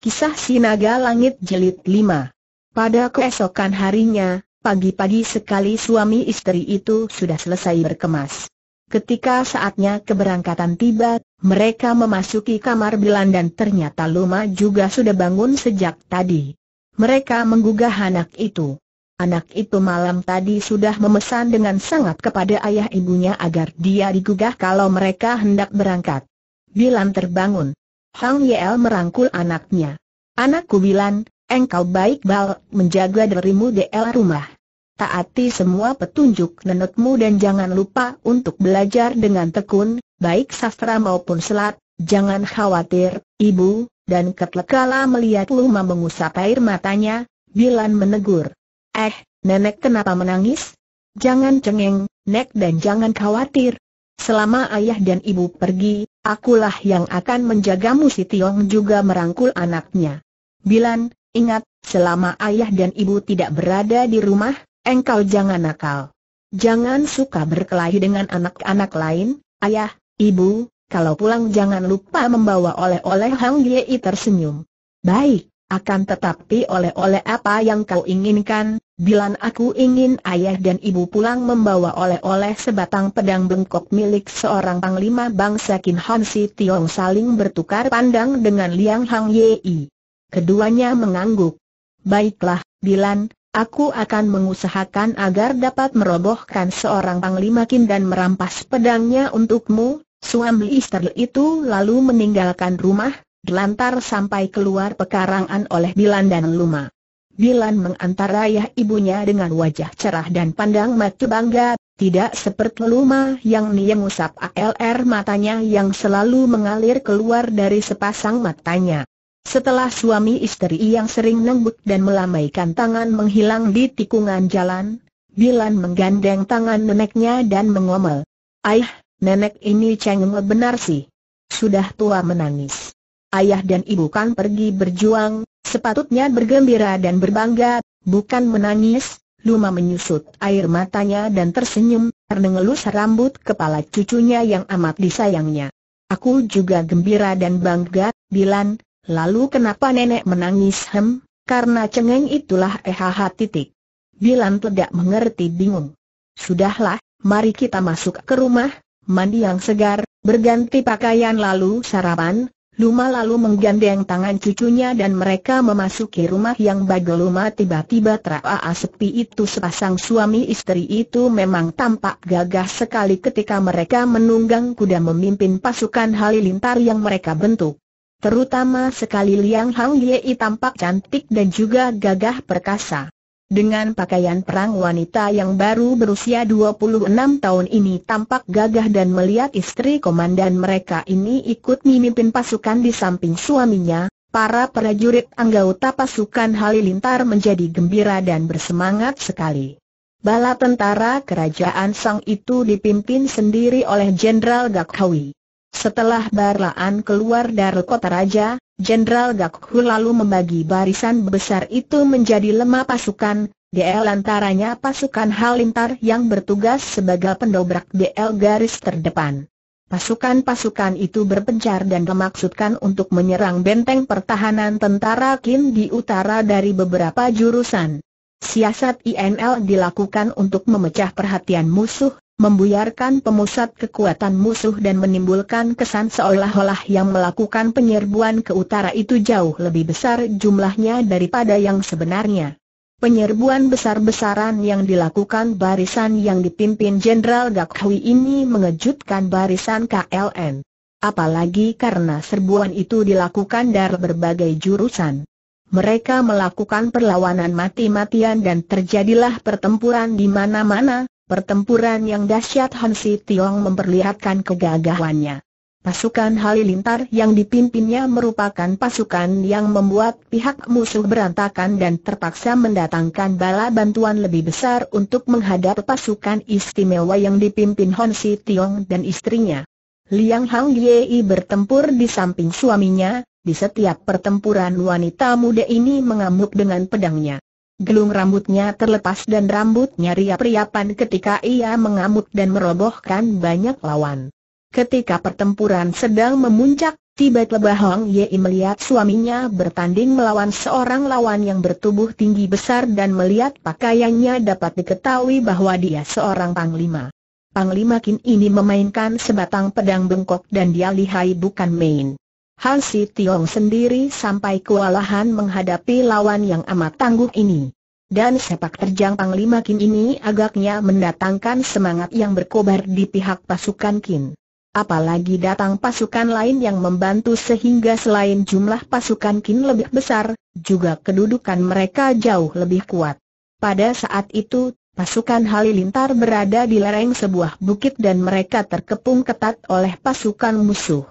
Kisah Sinaga Langit Jelit 5 Pada keesokan harinya, pagi-pagi sekali suami istri itu sudah selesai berkemas. Ketika saatnya keberangkatan tiba, mereka memasuki kamar Bilan dan ternyata Luma juga sudah bangun sejak tadi. Mereka menggugah anak itu. Anak itu malam tadi sudah memesan dengan sangat kepada ayah ibunya agar dia digugah kalau mereka hendak berangkat. Bilan terbangun. Hang Yel merangkul anaknya. Anakku bilan, engkau baik bal menjaga dirimu el rumah. Taati semua petunjuk nenekmu dan jangan lupa untuk belajar dengan tekun, baik sastra maupun selat, jangan khawatir, ibu, dan ketlekala melihat Luma mengusap air matanya, Bilan menegur. Eh, nenek kenapa menangis? Jangan cengeng, nek dan jangan khawatir, Selama ayah dan ibu pergi, akulah yang akan menjagamu si Tiong juga merangkul anaknya. Bilan, ingat, selama ayah dan ibu tidak berada di rumah, engkau jangan nakal. Jangan suka berkelahi dengan anak-anak lain, ayah, ibu, kalau pulang jangan lupa membawa oleh-oleh Hang Yei tersenyum. Baik, akan tetapi oleh-oleh apa yang kau inginkan, Bilan aku ingin ayah dan ibu pulang membawa oleh-oleh sebatang pedang bengkok milik seorang panglima bangsa Qin Han Si Tiong saling bertukar pandang dengan Liang Hang Yei. Keduanya mengangguk. Baiklah, Bilan, aku akan mengusahakan agar dapat merobohkan seorang panglima Qin dan merampas pedangnya untukmu. Suami istri itu lalu meninggalkan rumah, gelantar sampai keluar pekarangan oleh Bilan dan Luma. Bilan mengantar ayah ibunya dengan wajah cerah dan pandang mata bangga, tidak seperti Luma yang niengusap ALR matanya yang selalu mengalir keluar dari sepasang matanya. Setelah suami istri yang sering nembut dan melambaikan tangan menghilang di tikungan jalan, Bilan menggandeng tangan neneknya dan mengomel. Ayah, nenek ini cengeng benar sih. Sudah tua menangis. Ayah dan ibu kan pergi berjuang, Sepatutnya bergembira dan berbangga, bukan menangis, Luma menyusut air matanya dan tersenyum, mengelus rambut kepala cucunya yang amat disayangnya. Aku juga gembira dan bangga, Bilan, lalu kenapa nenek menangis hem, karena cengeng itulah ehh titik. Bilan tidak mengerti bingung. Sudahlah, mari kita masuk ke rumah, mandi yang segar, berganti pakaian lalu sarapan, Luma lalu menggandeng tangan cucunya dan mereka memasuki rumah yang bagel Luma tiba-tiba teraa sepi itu sepasang suami istri itu memang tampak gagah sekali ketika mereka menunggang kuda memimpin pasukan halilintar yang mereka bentuk. Terutama sekali Liang Hang Yei tampak cantik dan juga gagah perkasa. Dengan pakaian perang wanita yang baru berusia 26 tahun ini tampak gagah dan melihat istri komandan mereka ini ikut memimpin pasukan di samping suaminya, para prajurit anggota pasukan Halilintar menjadi gembira dan bersemangat sekali. Bala tentara kerajaan Sang itu dipimpin sendiri oleh Jenderal Gakhawi. Setelah Barlaan keluar dari kota raja, Jenderal Gakhu lalu membagi barisan besar itu menjadi lima pasukan, DL antaranya pasukan Halintar yang bertugas sebagai pendobrak DL garis terdepan. Pasukan-pasukan itu berpencar dan dimaksudkan untuk menyerang benteng pertahanan tentara Qin di utara dari beberapa jurusan. Siasat INL dilakukan untuk memecah perhatian musuh membuyarkan pemusat kekuatan musuh dan menimbulkan kesan seolah-olah yang melakukan penyerbuan ke utara itu jauh lebih besar jumlahnya daripada yang sebenarnya. Penyerbuan besar-besaran yang dilakukan barisan yang dipimpin Jenderal Gak ini mengejutkan barisan KLN. Apalagi karena serbuan itu dilakukan dari berbagai jurusan. Mereka melakukan perlawanan mati-matian dan terjadilah pertempuran di mana-mana, Pertempuran yang dahsyat Hansi Tiong memperlihatkan kegagahannya. Pasukan Halilintar yang dipimpinnya merupakan pasukan yang membuat pihak musuh berantakan dan terpaksa mendatangkan bala bantuan lebih besar untuk menghadap pasukan istimewa yang dipimpin Hansi Si Tiong dan istrinya. Liang Hang Yei bertempur di samping suaminya, di setiap pertempuran wanita muda ini mengamuk dengan pedangnya. Gelung rambutnya terlepas dan rambutnya riap-riapan ketika ia mengamuk dan merobohkan banyak lawan. Ketika pertempuran sedang memuncak, tiba-tiba Hong Yei melihat suaminya bertanding melawan seorang lawan yang bertubuh tinggi besar dan melihat pakaiannya dapat diketahui bahwa dia seorang panglima. Panglima kini ini memainkan sebatang pedang bengkok dan dia lihai bukan main. Han Si Tiong sendiri sampai kewalahan menghadapi lawan yang amat tangguh ini. Dan sepak terjang Panglima Kim ini agaknya mendatangkan semangat yang berkobar di pihak pasukan Kim. Apalagi datang pasukan lain yang membantu sehingga selain jumlah pasukan Kim lebih besar, juga kedudukan mereka jauh lebih kuat. Pada saat itu, pasukan Halilintar berada di lereng sebuah bukit dan mereka terkepung ketat oleh pasukan musuh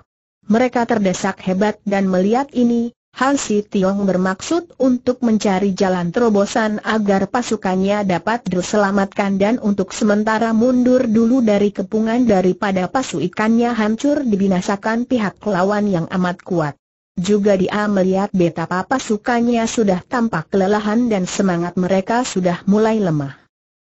mereka terdesak hebat dan melihat ini, Han Si Tiong bermaksud untuk mencari jalan terobosan agar pasukannya dapat diselamatkan dan untuk sementara mundur dulu dari kepungan daripada pasu ikannya hancur dibinasakan pihak lawan yang amat kuat. Juga dia melihat betapa pasukannya sudah tampak kelelahan dan semangat mereka sudah mulai lemah.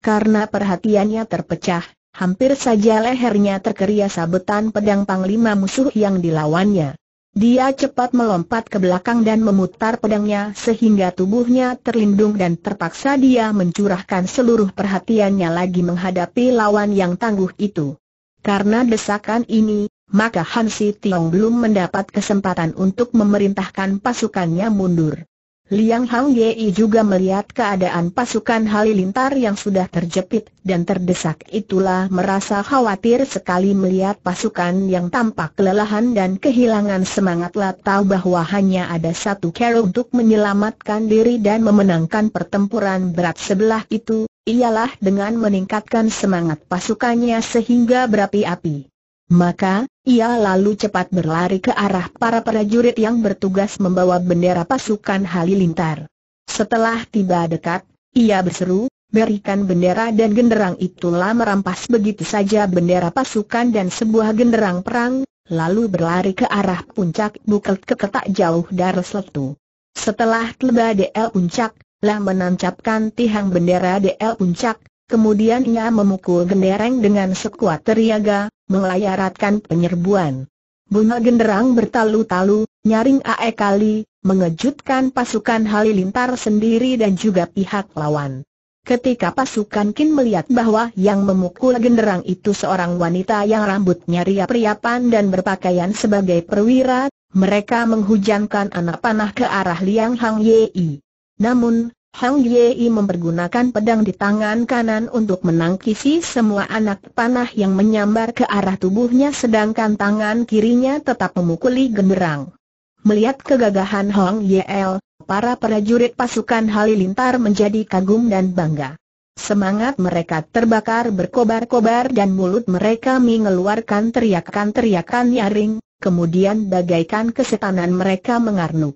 Karena perhatiannya terpecah, Hampir saja lehernya terkeria sabetan pedang panglima musuh yang dilawannya. Dia cepat melompat ke belakang dan memutar pedangnya sehingga tubuhnya terlindung dan terpaksa dia mencurahkan seluruh perhatiannya lagi menghadapi lawan yang tangguh itu. Karena desakan ini, maka Hansi Tiong belum mendapat kesempatan untuk memerintahkan pasukannya mundur. Liang Hang Yei juga melihat keadaan pasukan halilintar yang sudah terjepit dan terdesak itulah merasa khawatir sekali melihat pasukan yang tampak kelelahan dan kehilangan semangat tahu bahwa hanya ada satu cara untuk menyelamatkan diri dan memenangkan pertempuran berat sebelah itu, ialah dengan meningkatkan semangat pasukannya sehingga berapi-api. Maka, ia lalu cepat berlari ke arah para prajurit yang bertugas membawa bendera pasukan Halilintar. Setelah tiba dekat, ia berseru, berikan bendera dan genderang itulah merampas begitu saja bendera pasukan dan sebuah genderang perang, lalu berlari ke arah puncak bukit keketak jauh dari seletu. Setelah tiba DL puncak, lah menancapkan tiang bendera DL puncak, Kemudian ia memukul genderang dengan sekuat teriaga, melayaratkan penyerbuan. Bunga genderang bertalu-talu, nyaring ae kali, mengejutkan pasukan halilintar sendiri dan juga pihak lawan. Ketika pasukan Kin melihat bahwa yang memukul genderang itu seorang wanita yang rambutnya riap-riapan dan berpakaian sebagai perwira, mereka menghujankan anak panah ke arah Liang Hang Yi. Namun, Hang Yei mempergunakan pedang di tangan kanan untuk menangkisi semua anak panah yang menyambar ke arah tubuhnya sedangkan tangan kirinya tetap memukuli genderang. Melihat kegagahan Hong Yel, para prajurit pasukan Halilintar menjadi kagum dan bangga. Semangat mereka terbakar berkobar-kobar dan mulut mereka mengeluarkan teriakan-teriakan nyaring, kemudian bagaikan kesetanan mereka mengarnuk.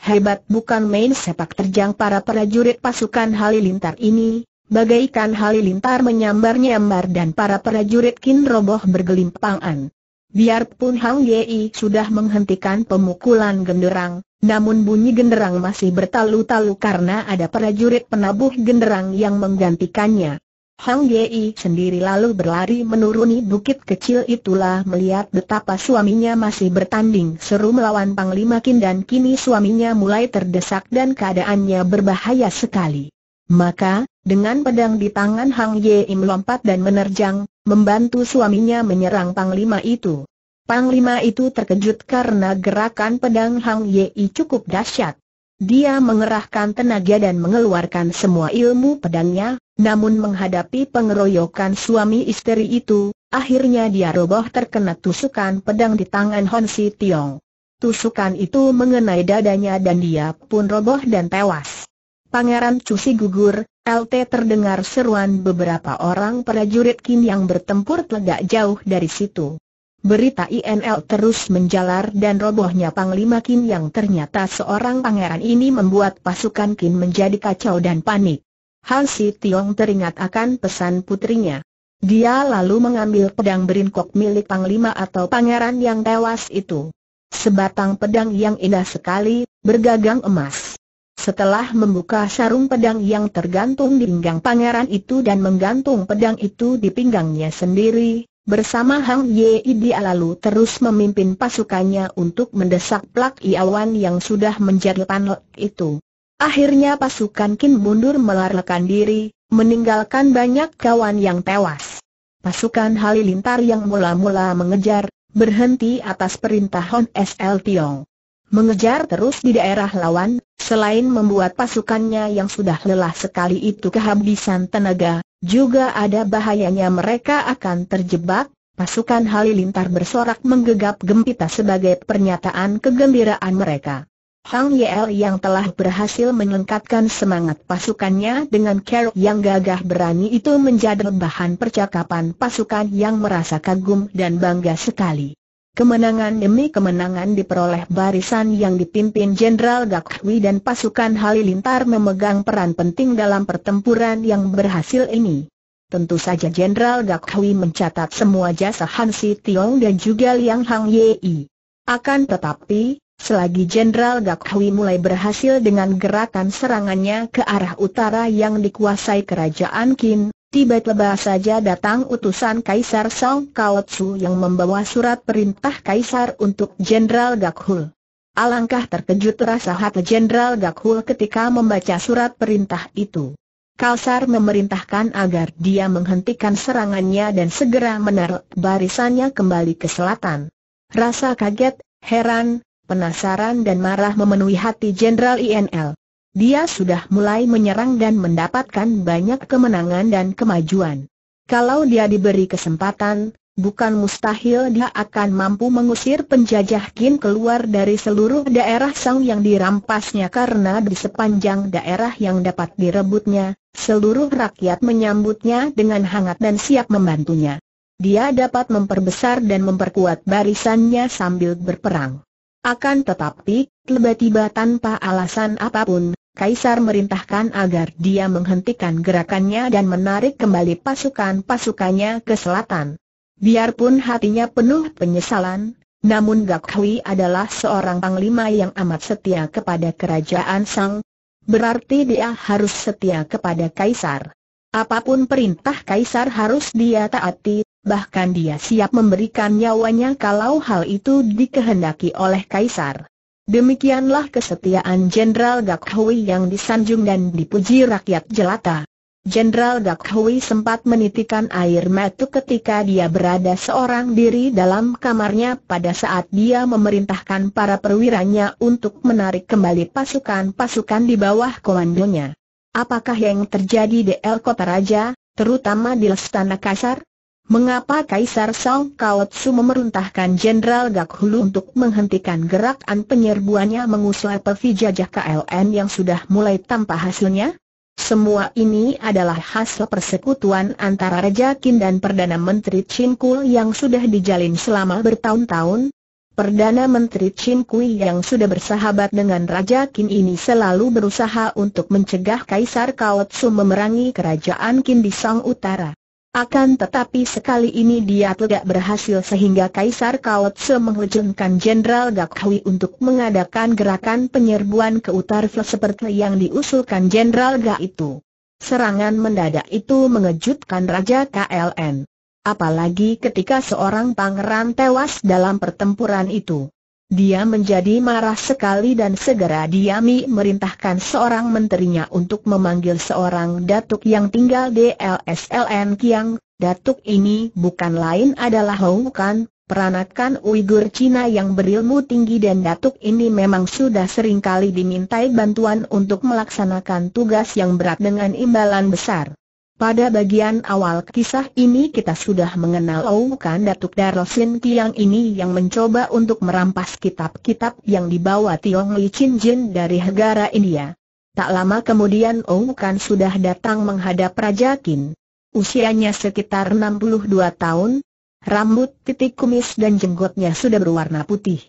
Hebat bukan main sepak terjang para prajurit pasukan Halilintar ini, bagaikan Halilintar menyambar-nyambar dan para prajurit kin roboh bergelimpangan. Biarpun Hang Yei sudah menghentikan pemukulan genderang, namun bunyi genderang masih bertalu-talu karena ada prajurit penabuh genderang yang menggantikannya. Hang Yei sendiri lalu berlari menuruni bukit kecil itulah melihat betapa suaminya masih bertanding seru melawan Panglima Kin dan kini suaminya mulai terdesak dan keadaannya berbahaya sekali. Maka, dengan pedang di tangan Hang Yei melompat dan menerjang, membantu suaminya menyerang Panglima itu. Panglima itu terkejut karena gerakan pedang Hang Yei cukup dahsyat. Dia mengerahkan tenaga dan mengeluarkan semua ilmu pedangnya, namun menghadapi pengeroyokan suami istri itu, akhirnya dia roboh terkena tusukan pedang di tangan Hon Si Tiong. Tusukan itu mengenai dadanya dan dia pun roboh dan tewas. Pangeran Cusi gugur, LT terdengar seruan beberapa orang prajurit Kim yang bertempur tegak jauh dari situ. Berita INL terus menjalar dan robohnya Panglima Kim yang ternyata seorang pangeran ini membuat pasukan Kim menjadi kacau dan panik. Han Si Tiong teringat akan pesan putrinya. Dia lalu mengambil pedang berinkok milik Panglima atau pangeran yang tewas itu. Sebatang pedang yang indah sekali, bergagang emas. Setelah membuka sarung pedang yang tergantung di pinggang pangeran itu dan menggantung pedang itu di pinggangnya sendiri, Bersama Hang Yei dia lalu terus memimpin pasukannya untuk mendesak plak Iawan yang sudah menjadi panut itu. Akhirnya pasukan Kin mundur melarikan diri, meninggalkan banyak kawan yang tewas. Pasukan Halilintar yang mula-mula mengejar, berhenti atas perintah Hon S.L. Tiong. Mengejar terus di daerah lawan, selain membuat pasukannya yang sudah lelah sekali itu kehabisan tenaga, juga ada bahayanya mereka akan terjebak, pasukan halilintar bersorak menggegap gempita sebagai pernyataan kegembiraan mereka. Hang Yel yang telah berhasil meningkatkan semangat pasukannya dengan kerok yang gagah berani itu menjadi bahan percakapan pasukan yang merasa kagum dan bangga sekali. Kemenangan demi kemenangan diperoleh barisan yang dipimpin Jenderal Gak Hui dan pasukan Halilintar memegang peran penting dalam pertempuran yang berhasil ini. Tentu saja Jenderal Gak Hui mencatat semua jasa Hansi Tiong dan juga Liang Hang Yi. Akan tetapi, Selagi Jenderal Gak Hui mulai berhasil dengan gerakan serangannya ke arah utara yang dikuasai kerajaan Qin, Tiba-tiba saja datang utusan Kaisar Song Kaotsu yang membawa surat perintah Kaisar untuk Jenderal Gakhul. Alangkah terkejut rasa hati Jenderal Gakhul ketika membaca surat perintah itu. Kaisar memerintahkan agar dia menghentikan serangannya dan segera menaruh barisannya kembali ke selatan. Rasa kaget, heran, penasaran dan marah memenuhi hati Jenderal INL dia sudah mulai menyerang dan mendapatkan banyak kemenangan dan kemajuan. Kalau dia diberi kesempatan, bukan mustahil dia akan mampu mengusir penjajah Kin keluar dari seluruh daerah Sang yang dirampasnya karena di sepanjang daerah yang dapat direbutnya, seluruh rakyat menyambutnya dengan hangat dan siap membantunya. Dia dapat memperbesar dan memperkuat barisannya sambil berperang. Akan tetapi, tiba-tiba tanpa alasan apapun, Kaisar merintahkan agar dia menghentikan gerakannya dan menarik kembali pasukan-pasukannya ke selatan. Biarpun hatinya penuh penyesalan, namun Gak adalah seorang panglima yang amat setia kepada kerajaan Sang. Berarti dia harus setia kepada Kaisar. Apapun perintah Kaisar harus dia taati, bahkan dia siap memberikan nyawanya kalau hal itu dikehendaki oleh Kaisar. Demikianlah kesetiaan Jenderal Gak Hui yang disanjung dan dipuji rakyat jelata. Jenderal Gak Hui sempat menitikan air mata ketika dia berada seorang diri dalam kamarnya pada saat dia memerintahkan para perwiranya untuk menarik kembali pasukan-pasukan di bawah komandonya. Apakah yang terjadi di El Kota Raja, terutama di Lestana Kasar? Mengapa Kaisar Song Kaotsu memerintahkan Jenderal Gak Hulu untuk menghentikan gerakan penyerbuannya mengusir Jajah KLN yang sudah mulai tanpa hasilnya? Semua ini adalah hasil persekutuan antara Raja Qin dan Perdana Menteri Chin Kul yang sudah dijalin selama bertahun-tahun. Perdana Menteri Chin Kui yang sudah bersahabat dengan Raja Kim ini selalu berusaha untuk mencegah Kaisar Kaotsu memerangi kerajaan Kim di Song Utara. Akan tetapi sekali ini dia tidak berhasil sehingga Kaisar Kaotse menghujungkan Jenderal Gakhui untuk mengadakan gerakan penyerbuan ke Utarvle seperti yang diusulkan Jenderal Gak itu. Serangan mendadak itu mengejutkan Raja KLN. Apalagi ketika seorang pangeran tewas dalam pertempuran itu. Dia menjadi marah sekali dan segera Diami merintahkan seorang menterinya untuk memanggil seorang datuk yang tinggal di LSLN Kiang. Datuk ini bukan lain adalah Hong Kan, peranakan Uighur Cina yang berilmu tinggi dan datuk ini memang sudah seringkali dimintai bantuan untuk melaksanakan tugas yang berat dengan imbalan besar. Pada bagian awal kisah ini kita sudah mengenal Oukan Datuk Darosin Tiang ini yang mencoba untuk merampas kitab-kitab yang dibawa Tiong Li Chin Jin dari negara India. Tak lama kemudian Oukan sudah datang menghadap Raja Qin. Usianya sekitar 62 tahun, rambut titik kumis dan jenggotnya sudah berwarna putih.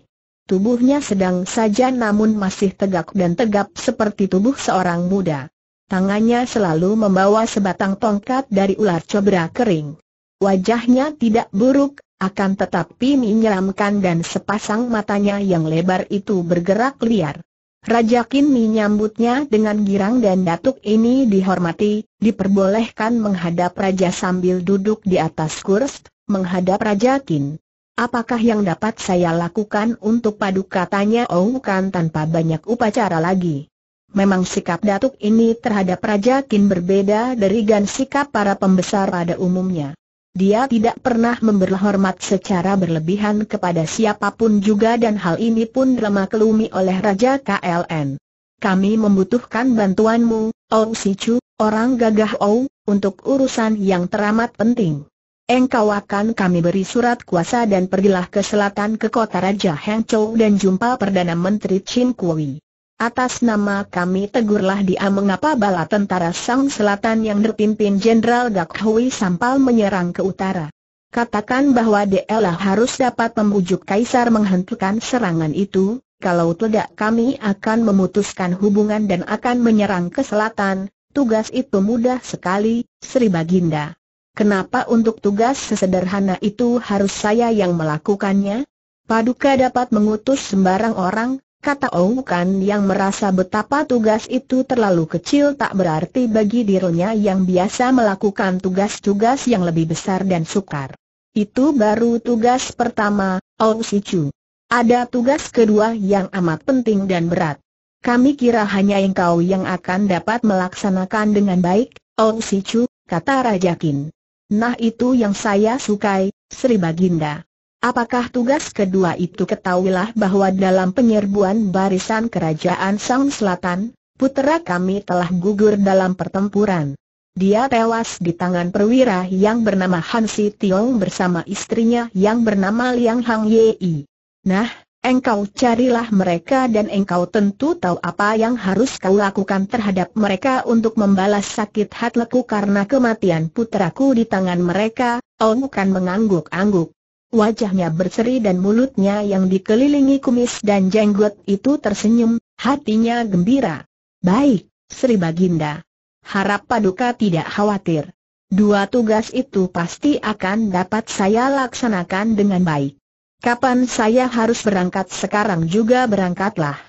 Tubuhnya sedang saja namun masih tegak dan tegap seperti tubuh seorang muda. Tangannya selalu membawa sebatang tongkat dari ular cobra kering. Wajahnya tidak buruk, akan tetapi menyeramkan dan sepasang matanya yang lebar itu bergerak liar. Raja Kin menyambutnya dengan girang dan datuk ini dihormati, diperbolehkan menghadap raja sambil duduk di atas kurs, menghadap Raja Kin. Apakah yang dapat saya lakukan untuk paduka tanya Oh tanpa banyak upacara lagi. Memang sikap Datuk ini terhadap Raja Kin berbeda dari gan sikap para pembesar pada umumnya. Dia tidak pernah memberi hormat secara berlebihan kepada siapapun juga dan hal ini pun kelumi oleh Raja KLN. Kami membutuhkan bantuanmu, Oh Sichu, orang gagah Oh, untuk urusan yang teramat penting. Engkau akan kami beri surat kuasa dan pergilah ke selatan ke kota Raja Hengchou dan jumpa Perdana Menteri Chin Kui. Atas nama kami tegurlah dia mengapa bala tentara Sang Selatan yang dipimpin Jenderal Gak Hui Sampal menyerang ke utara. Katakan bahwa DLA harus dapat membujuk Kaisar menghentikan serangan itu, kalau tidak kami akan memutuskan hubungan dan akan menyerang ke selatan, tugas itu mudah sekali, Sri Baginda. Kenapa untuk tugas sesederhana itu harus saya yang melakukannya? Paduka dapat mengutus sembarang orang, Kata Ong Kan yang merasa betapa tugas itu terlalu kecil tak berarti bagi dirinya yang biasa melakukan tugas-tugas yang lebih besar dan sukar. Itu baru tugas pertama, Ong Sichu. Ada tugas kedua yang amat penting dan berat. Kami kira hanya engkau yang akan dapat melaksanakan dengan baik, Ong Sichu, kata Raja Kin. Nah itu yang saya sukai, Sri Baginda. Apakah tugas kedua itu ketahuilah bahwa dalam penyerbuan barisan kerajaan sang Selatan, putera kami telah gugur dalam pertempuran. Dia tewas di tangan perwira yang bernama Hansi Tiong bersama istrinya yang bernama Liang Hang Yei. Nah, engkau carilah mereka dan engkau tentu tahu apa yang harus kau lakukan terhadap mereka untuk membalas sakit hatiku karena kematian putraku di tangan mereka, Ong Kan mengangguk-angguk. Wajahnya berseri dan mulutnya yang dikelilingi kumis dan jenggot itu tersenyum, hatinya gembira. Baik, Sri Baginda. Harap Paduka tidak khawatir. Dua tugas itu pasti akan dapat saya laksanakan dengan baik. Kapan saya harus berangkat sekarang juga berangkatlah.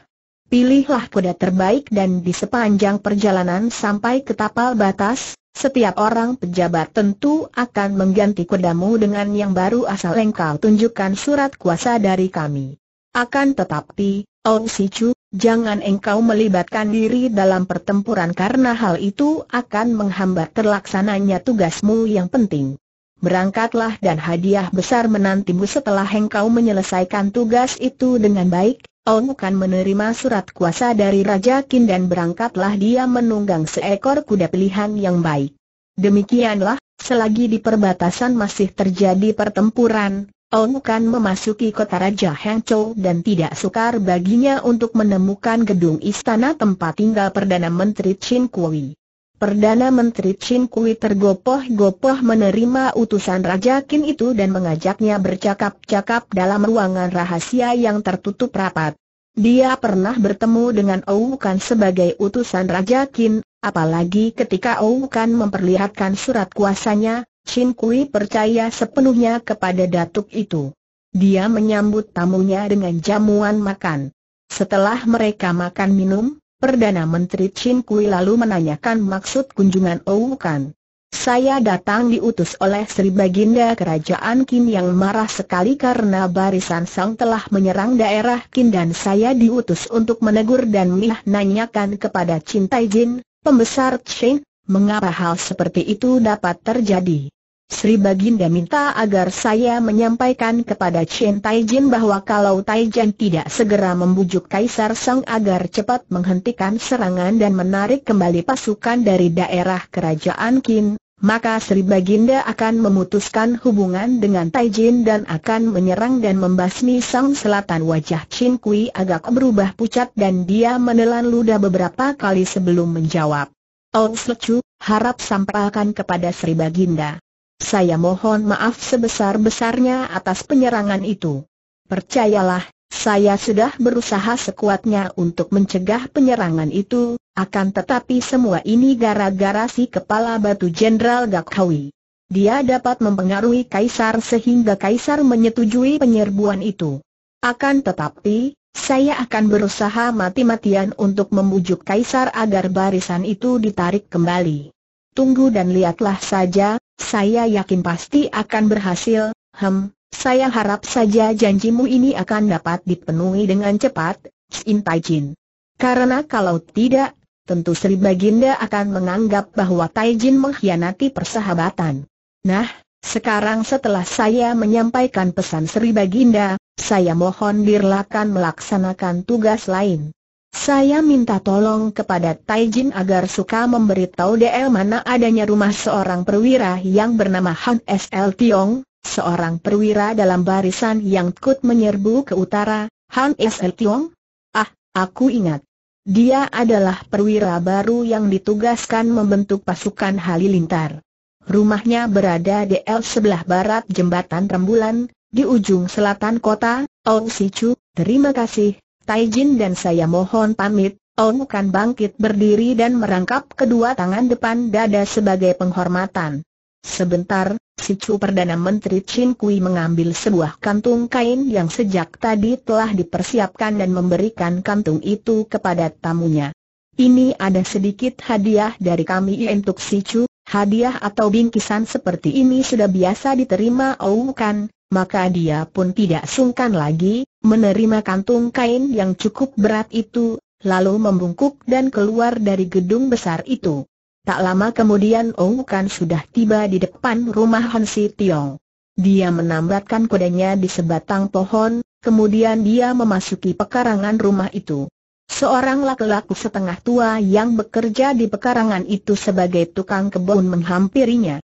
Pilihlah kuda terbaik dan di sepanjang perjalanan sampai ke tapal batas, setiap orang pejabat tentu akan mengganti kudamu dengan yang baru asal engkau tunjukkan surat kuasa dari kami. Akan tetapi, Oh Sichu, jangan engkau melibatkan diri dalam pertempuran karena hal itu akan menghambat terlaksananya tugasmu yang penting. Berangkatlah dan hadiah besar menantimu setelah engkau menyelesaikan tugas itu dengan baik, Ongukan menerima surat kuasa dari Raja Qin dan berangkatlah dia menunggang seekor kuda pilihan yang baik. Demikianlah, selagi di perbatasan masih terjadi pertempuran, Ongukan memasuki kota Raja Hangzhou dan tidak sukar baginya untuk menemukan gedung istana tempat tinggal Perdana Menteri Chin Kui. Perdana Menteri Chin Kui tergopoh-gopoh menerima utusan Raja Qin itu dan mengajaknya bercakap-cakap dalam ruangan rahasia yang tertutup rapat. Dia pernah bertemu dengan Kan sebagai utusan Raja Qin, apalagi ketika Kan memperlihatkan surat kuasanya, Chin Kui percaya sepenuhnya kepada datuk itu. Dia menyambut tamunya dengan jamuan makan. Setelah mereka makan minum, Perdana Menteri Chin Kui lalu menanyakan maksud kunjungan Ou Kan. Saya datang diutus oleh Sri Baginda Kerajaan Qin yang marah sekali karena barisan Sang telah menyerang daerah Qin dan saya diutus untuk menegur dan nanyakan kepada Chin Jin, pembesar Qin, mengapa hal seperti itu dapat terjadi. Sri Baginda minta agar saya menyampaikan kepada Chen Taijin bahwa kalau Taijin tidak segera membujuk Kaisar Sang agar cepat menghentikan serangan dan menarik kembali pasukan dari daerah kerajaan Qin, maka Sri Baginda akan memutuskan hubungan dengan Taijin dan akan menyerang dan membasmi Sang Selatan. Wajah Chin Kui agak berubah pucat dan dia menelan ludah beberapa kali sebelum menjawab. Oh Slecu, harap sampaikan kepada Sri Baginda. Saya mohon maaf sebesar-besarnya atas penyerangan itu. Percayalah, saya sudah berusaha sekuatnya untuk mencegah penyerangan itu, akan tetapi semua ini gara-gara si kepala batu Jenderal Gakhawi. Dia dapat mempengaruhi Kaisar sehingga Kaisar menyetujui penyerbuan itu. Akan tetapi, saya akan berusaha mati-matian untuk membujuk Kaisar agar barisan itu ditarik kembali. Tunggu dan lihatlah saja, saya yakin pasti akan berhasil, hem, saya harap saja janjimu ini akan dapat dipenuhi dengan cepat, Sin Tai Jin. Karena kalau tidak, tentu Sri Baginda akan menganggap bahwa Tai Jin mengkhianati persahabatan. Nah, sekarang setelah saya menyampaikan pesan Sri Baginda, saya mohon dirlakan melaksanakan tugas lain. Saya minta tolong kepada Taijin agar suka memberitahu DL mana adanya rumah seorang perwira yang bernama Han S.L. Tiong, seorang perwira dalam barisan yang ikut menyerbu ke utara, Han S.L. Tiong? Ah, aku ingat. Dia adalah perwira baru yang ditugaskan membentuk pasukan halilintar. Rumahnya berada di L sebelah barat jembatan Rembulan, di ujung selatan kota, Ong Sichu, terima kasih, Taijin dan saya mohon pamit, Ong Kan bangkit berdiri dan merangkap kedua tangan depan dada sebagai penghormatan. Sebentar, si Chu Perdana Menteri Chin Kui mengambil sebuah kantung kain yang sejak tadi telah dipersiapkan dan memberikan kantung itu kepada tamunya. Ini ada sedikit hadiah dari kami untuk si Chu, hadiah atau bingkisan seperti ini sudah biasa diterima Ong Kan, maka dia pun tidak sungkan lagi, menerima kantung kain yang cukup berat itu, lalu membungkuk dan keluar dari gedung besar itu. Tak lama kemudian Ong Kan sudah tiba di depan rumah Han Si Tiong. Dia menambatkan kudanya di sebatang pohon, kemudian dia memasuki pekarangan rumah itu. Seorang laki-laki setengah tua yang bekerja di pekarangan itu sebagai tukang kebun menghampirinya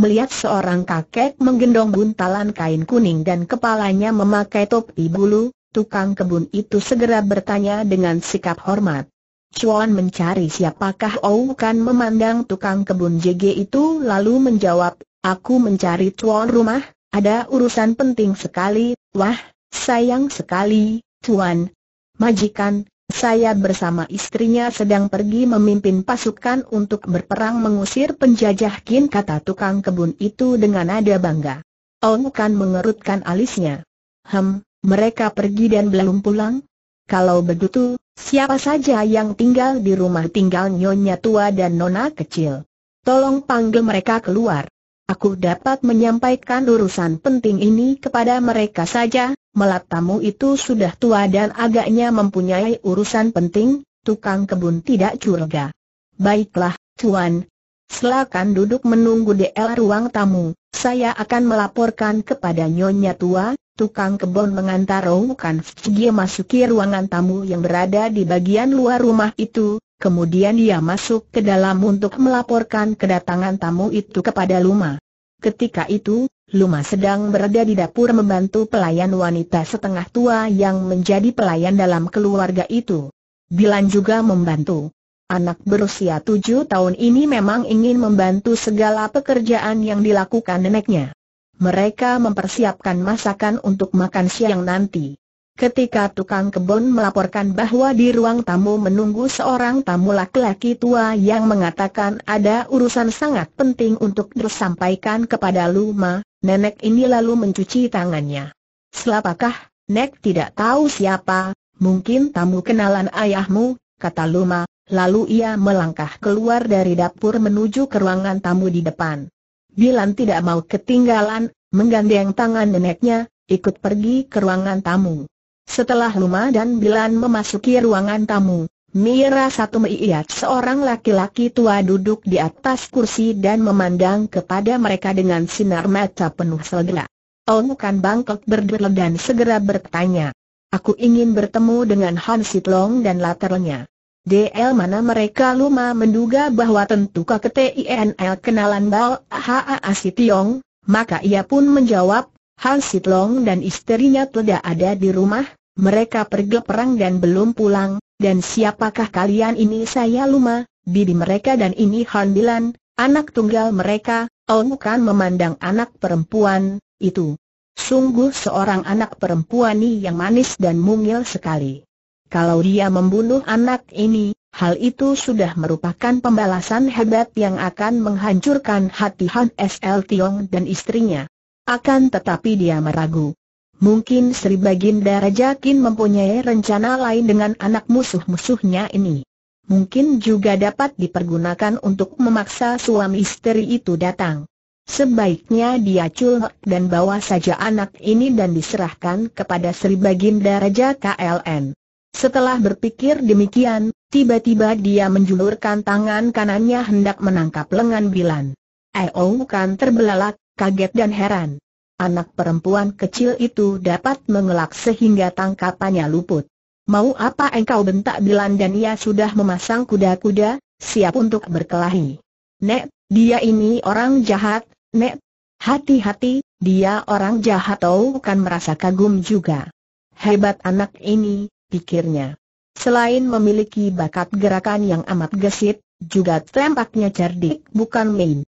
melihat seorang kakek menggendong buntalan kain kuning dan kepalanya memakai topi bulu, tukang kebun itu segera bertanya dengan sikap hormat. Chuan mencari siapakah Ou Kan memandang tukang kebun JG itu lalu menjawab, aku mencari Cuan rumah, ada urusan penting sekali, wah, sayang sekali, Cuan. Majikan, saya bersama istrinya sedang pergi memimpin pasukan untuk berperang mengusir penjajah Kin kata tukang kebun itu dengan nada bangga. Ong Kan mengerutkan alisnya. Hem, mereka pergi dan belum pulang? Kalau begitu, siapa saja yang tinggal di rumah tinggal nyonya tua dan nona kecil? Tolong panggil mereka keluar. Aku dapat menyampaikan urusan penting ini kepada mereka saja, Melat tamu itu sudah tua dan agaknya mempunyai urusan penting, tukang kebun tidak curiga. Baiklah, Tuan. Silakan duduk menunggu di ruang tamu, saya akan melaporkan kepada Nyonya Tua, tukang kebun mengantar Kan Fujie masuki ruangan tamu yang berada di bagian luar rumah itu, kemudian dia masuk ke dalam untuk melaporkan kedatangan tamu itu kepada Luma. Ketika itu, Luma sedang berada di dapur membantu pelayan wanita setengah tua yang menjadi pelayan dalam keluarga itu. Bilan juga membantu. Anak berusia tujuh tahun ini memang ingin membantu segala pekerjaan yang dilakukan neneknya. Mereka mempersiapkan masakan untuk makan siang nanti. Ketika tukang kebun melaporkan bahwa di ruang tamu menunggu seorang tamu laki-laki tua yang mengatakan ada urusan sangat penting untuk disampaikan kepada Luma, nenek ini lalu mencuci tangannya. Selapakah, Nek tidak tahu siapa, mungkin tamu kenalan ayahmu, kata Luma, lalu ia melangkah keluar dari dapur menuju ke ruangan tamu di depan. Bilan tidak mau ketinggalan, menggandeng tangan neneknya, ikut pergi ke ruangan tamu. Setelah Luma dan Bilan memasuki ruangan tamu, Mira Satu melihat seorang laki-laki tua duduk di atas kursi dan memandang kepada mereka dengan sinar mata penuh selera. Ong bukan bangkok berdiri dan segera bertanya. Aku ingin bertemu dengan Han Sitlong dan latarnya. DL mana mereka Luma menduga bahwa tentu nL kenalan Bal Haa Asitiong, maka ia pun menjawab, Han Sitlong dan istrinya tidak ada di rumah, mereka pergi perang dan belum pulang, dan siapakah kalian ini saya Luma, bibi mereka dan ini Han Bilan, anak tunggal mereka, Ong oh Kan memandang anak perempuan, itu. Sungguh seorang anak perempuan ini yang manis dan mungil sekali. Kalau dia membunuh anak ini, hal itu sudah merupakan pembalasan hebat yang akan menghancurkan hati Han SL Tiong dan istrinya. Akan tetapi dia meragu. Mungkin Sri Baginda Raja Kin mempunyai rencana lain dengan anak musuh-musuhnya ini. Mungkin juga dapat dipergunakan untuk memaksa suami istri itu datang. Sebaiknya dia culek dan bawa saja anak ini dan diserahkan kepada Sri Baginda Raja KLN. Setelah berpikir demikian, tiba-tiba dia menjulurkan tangan kanannya hendak menangkap lengan Bilan. oh, kan terbelalak, kaget dan heran. Anak perempuan kecil itu dapat mengelak sehingga tangkapannya luput. Mau apa engkau bentak Bilan dan ia sudah memasang kuda-kuda, siap untuk berkelahi. Nek, dia ini orang jahat, Nek. Hati-hati, dia orang jahat tau kan merasa kagum juga. Hebat anak ini, pikirnya. Selain memiliki bakat gerakan yang amat gesit, juga tempatnya cerdik bukan main.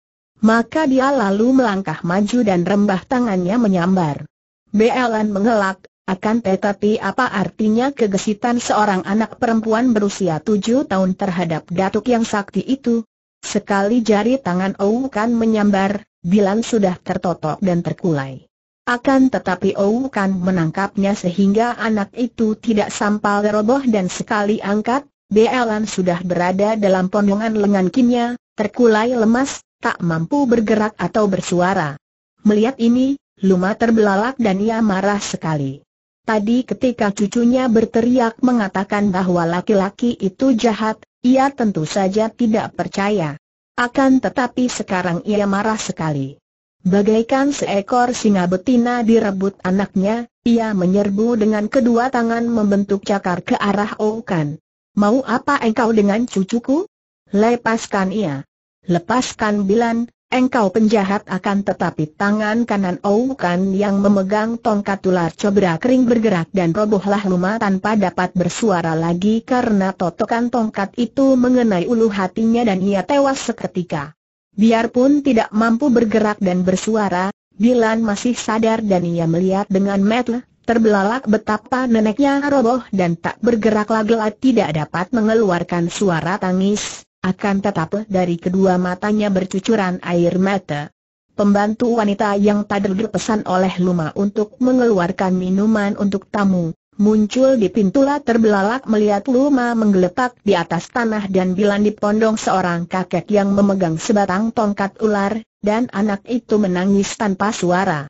Maka dia lalu melangkah maju dan rembah tangannya menyambar. Belan mengelak, akan tetapi apa artinya kegesitan seorang anak perempuan berusia tujuh tahun terhadap datuk yang sakti itu? Sekali jari tangan Ou Kan menyambar, Bilan sudah tertotok dan terkulai. Akan tetapi Ou Kan menangkapnya sehingga anak itu tidak sampal roboh dan sekali angkat, Belan sudah berada dalam pondongan lengan kinnya, terkulai lemas, tak mampu bergerak atau bersuara. Melihat ini, Luma terbelalak dan ia marah sekali. Tadi ketika cucunya berteriak mengatakan bahwa laki-laki itu jahat, ia tentu saja tidak percaya. Akan tetapi sekarang ia marah sekali. Bagaikan seekor singa betina direbut anaknya, ia menyerbu dengan kedua tangan membentuk cakar ke arah Okan. Mau apa engkau dengan cucuku? Lepaskan ia. Lepaskan Bilan, engkau penjahat akan tetapi tangan kanan Oukan yang memegang tongkat ular cobra kering bergerak dan robohlah Luma tanpa dapat bersuara lagi karena totokan tongkat itu mengenai ulu hatinya dan ia tewas seketika. Biarpun tidak mampu bergerak dan bersuara, Bilan masih sadar dan ia melihat dengan metel, terbelalak betapa neneknya roboh dan tak bergerak lagi tidak dapat mengeluarkan suara tangis. Akan tetap dari kedua matanya bercucuran air mata. Pembantu wanita yang tadi berpesan oleh Luma untuk mengeluarkan minuman untuk tamu, muncul di pintu pintulah terbelalak melihat Luma menggeletak di atas tanah dan bilang di pondong seorang kakek yang memegang sebatang tongkat ular, dan anak itu menangis tanpa suara.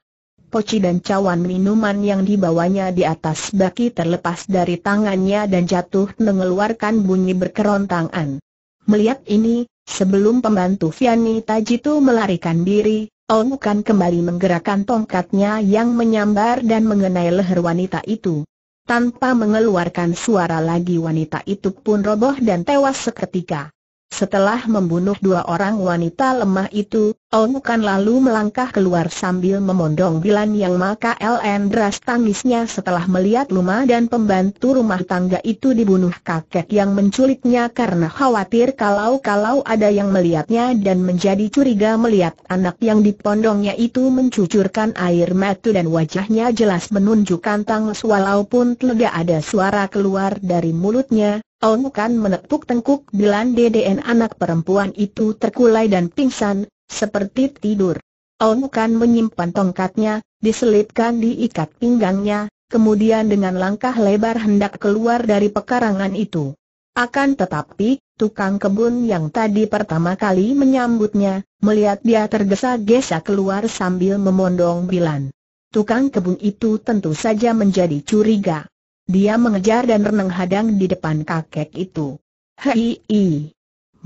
Poci dan cawan minuman yang dibawanya di atas baki terlepas dari tangannya dan jatuh mengeluarkan bunyi berkerontangan. Melihat ini, sebelum pembantu Fiani Tajitu melarikan diri, Ong Kan kembali menggerakkan tongkatnya yang menyambar dan mengenai leher wanita itu. Tanpa mengeluarkan suara lagi wanita itu pun roboh dan tewas seketika. Setelah membunuh dua orang wanita lemah itu, Ong Kan lalu melangkah keluar sambil memondong bilan yang maka LN deras tangisnya setelah melihat Luma dan pembantu rumah tangga itu dibunuh kakek yang menculiknya karena khawatir kalau-kalau ada yang melihatnya dan menjadi curiga melihat anak yang dipondongnya itu mencucurkan air mata dan wajahnya jelas menunjukkan tangis walaupun tidak ada suara keluar dari mulutnya, Ong Kan menepuk tengkuk bilan DDN anak perempuan itu terkulai dan pingsan, seperti tidur. Ong Kan menyimpan tongkatnya, diselipkan di ikat pinggangnya, kemudian dengan langkah lebar hendak keluar dari pekarangan itu. Akan tetapi, tukang kebun yang tadi pertama kali menyambutnya, melihat dia tergesa-gesa keluar sambil memondong bilan. Tukang kebun itu tentu saja menjadi curiga. Dia mengejar dan renang-hadang di depan kakek itu. Hei,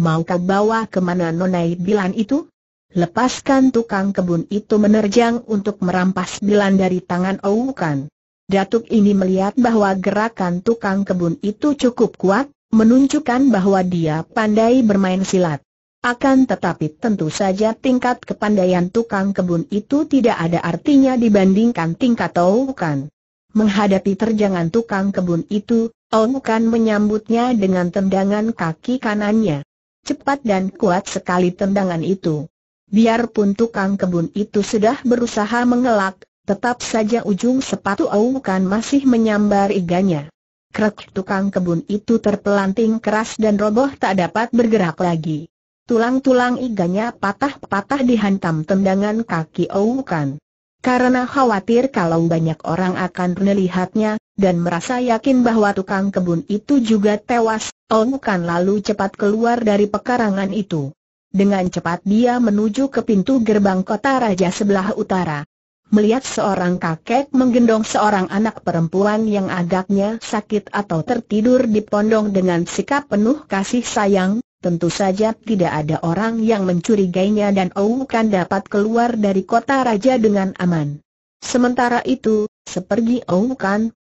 mau kau bawa kemana nonai bilan itu? Lepaskan tukang kebun itu menerjang untuk merampas bilan dari tangan Oukan. Datuk ini melihat bahwa gerakan tukang kebun itu cukup kuat, menunjukkan bahwa dia pandai bermain silat. Akan tetapi tentu saja tingkat kepandaian tukang kebun itu tidak ada artinya dibandingkan tingkat Oukan. Menghadapi terjangan tukang kebun itu, Oukan menyambutnya dengan tendangan kaki kanannya. Cepat dan kuat sekali tendangan itu. Biarpun tukang kebun itu sudah berusaha mengelak, tetap saja ujung sepatu Aukan masih menyambar iganya. Krek tukang kebun itu terpelanting keras dan roboh tak dapat bergerak lagi. Tulang-tulang iganya patah-patah dihantam tendangan kaki Aukan. Karena khawatir kalau banyak orang akan melihatnya, dan merasa yakin bahwa tukang kebun itu juga tewas, Ong lalu cepat keluar dari pekarangan itu. Dengan cepat dia menuju ke pintu gerbang kota raja sebelah utara. Melihat seorang kakek menggendong seorang anak perempuan yang agaknya sakit atau tertidur di pondong dengan sikap penuh kasih sayang, tentu saja tidak ada orang yang mencurigainya dan Ou kan dapat keluar dari kota raja dengan aman. Sementara itu, sepergi Ou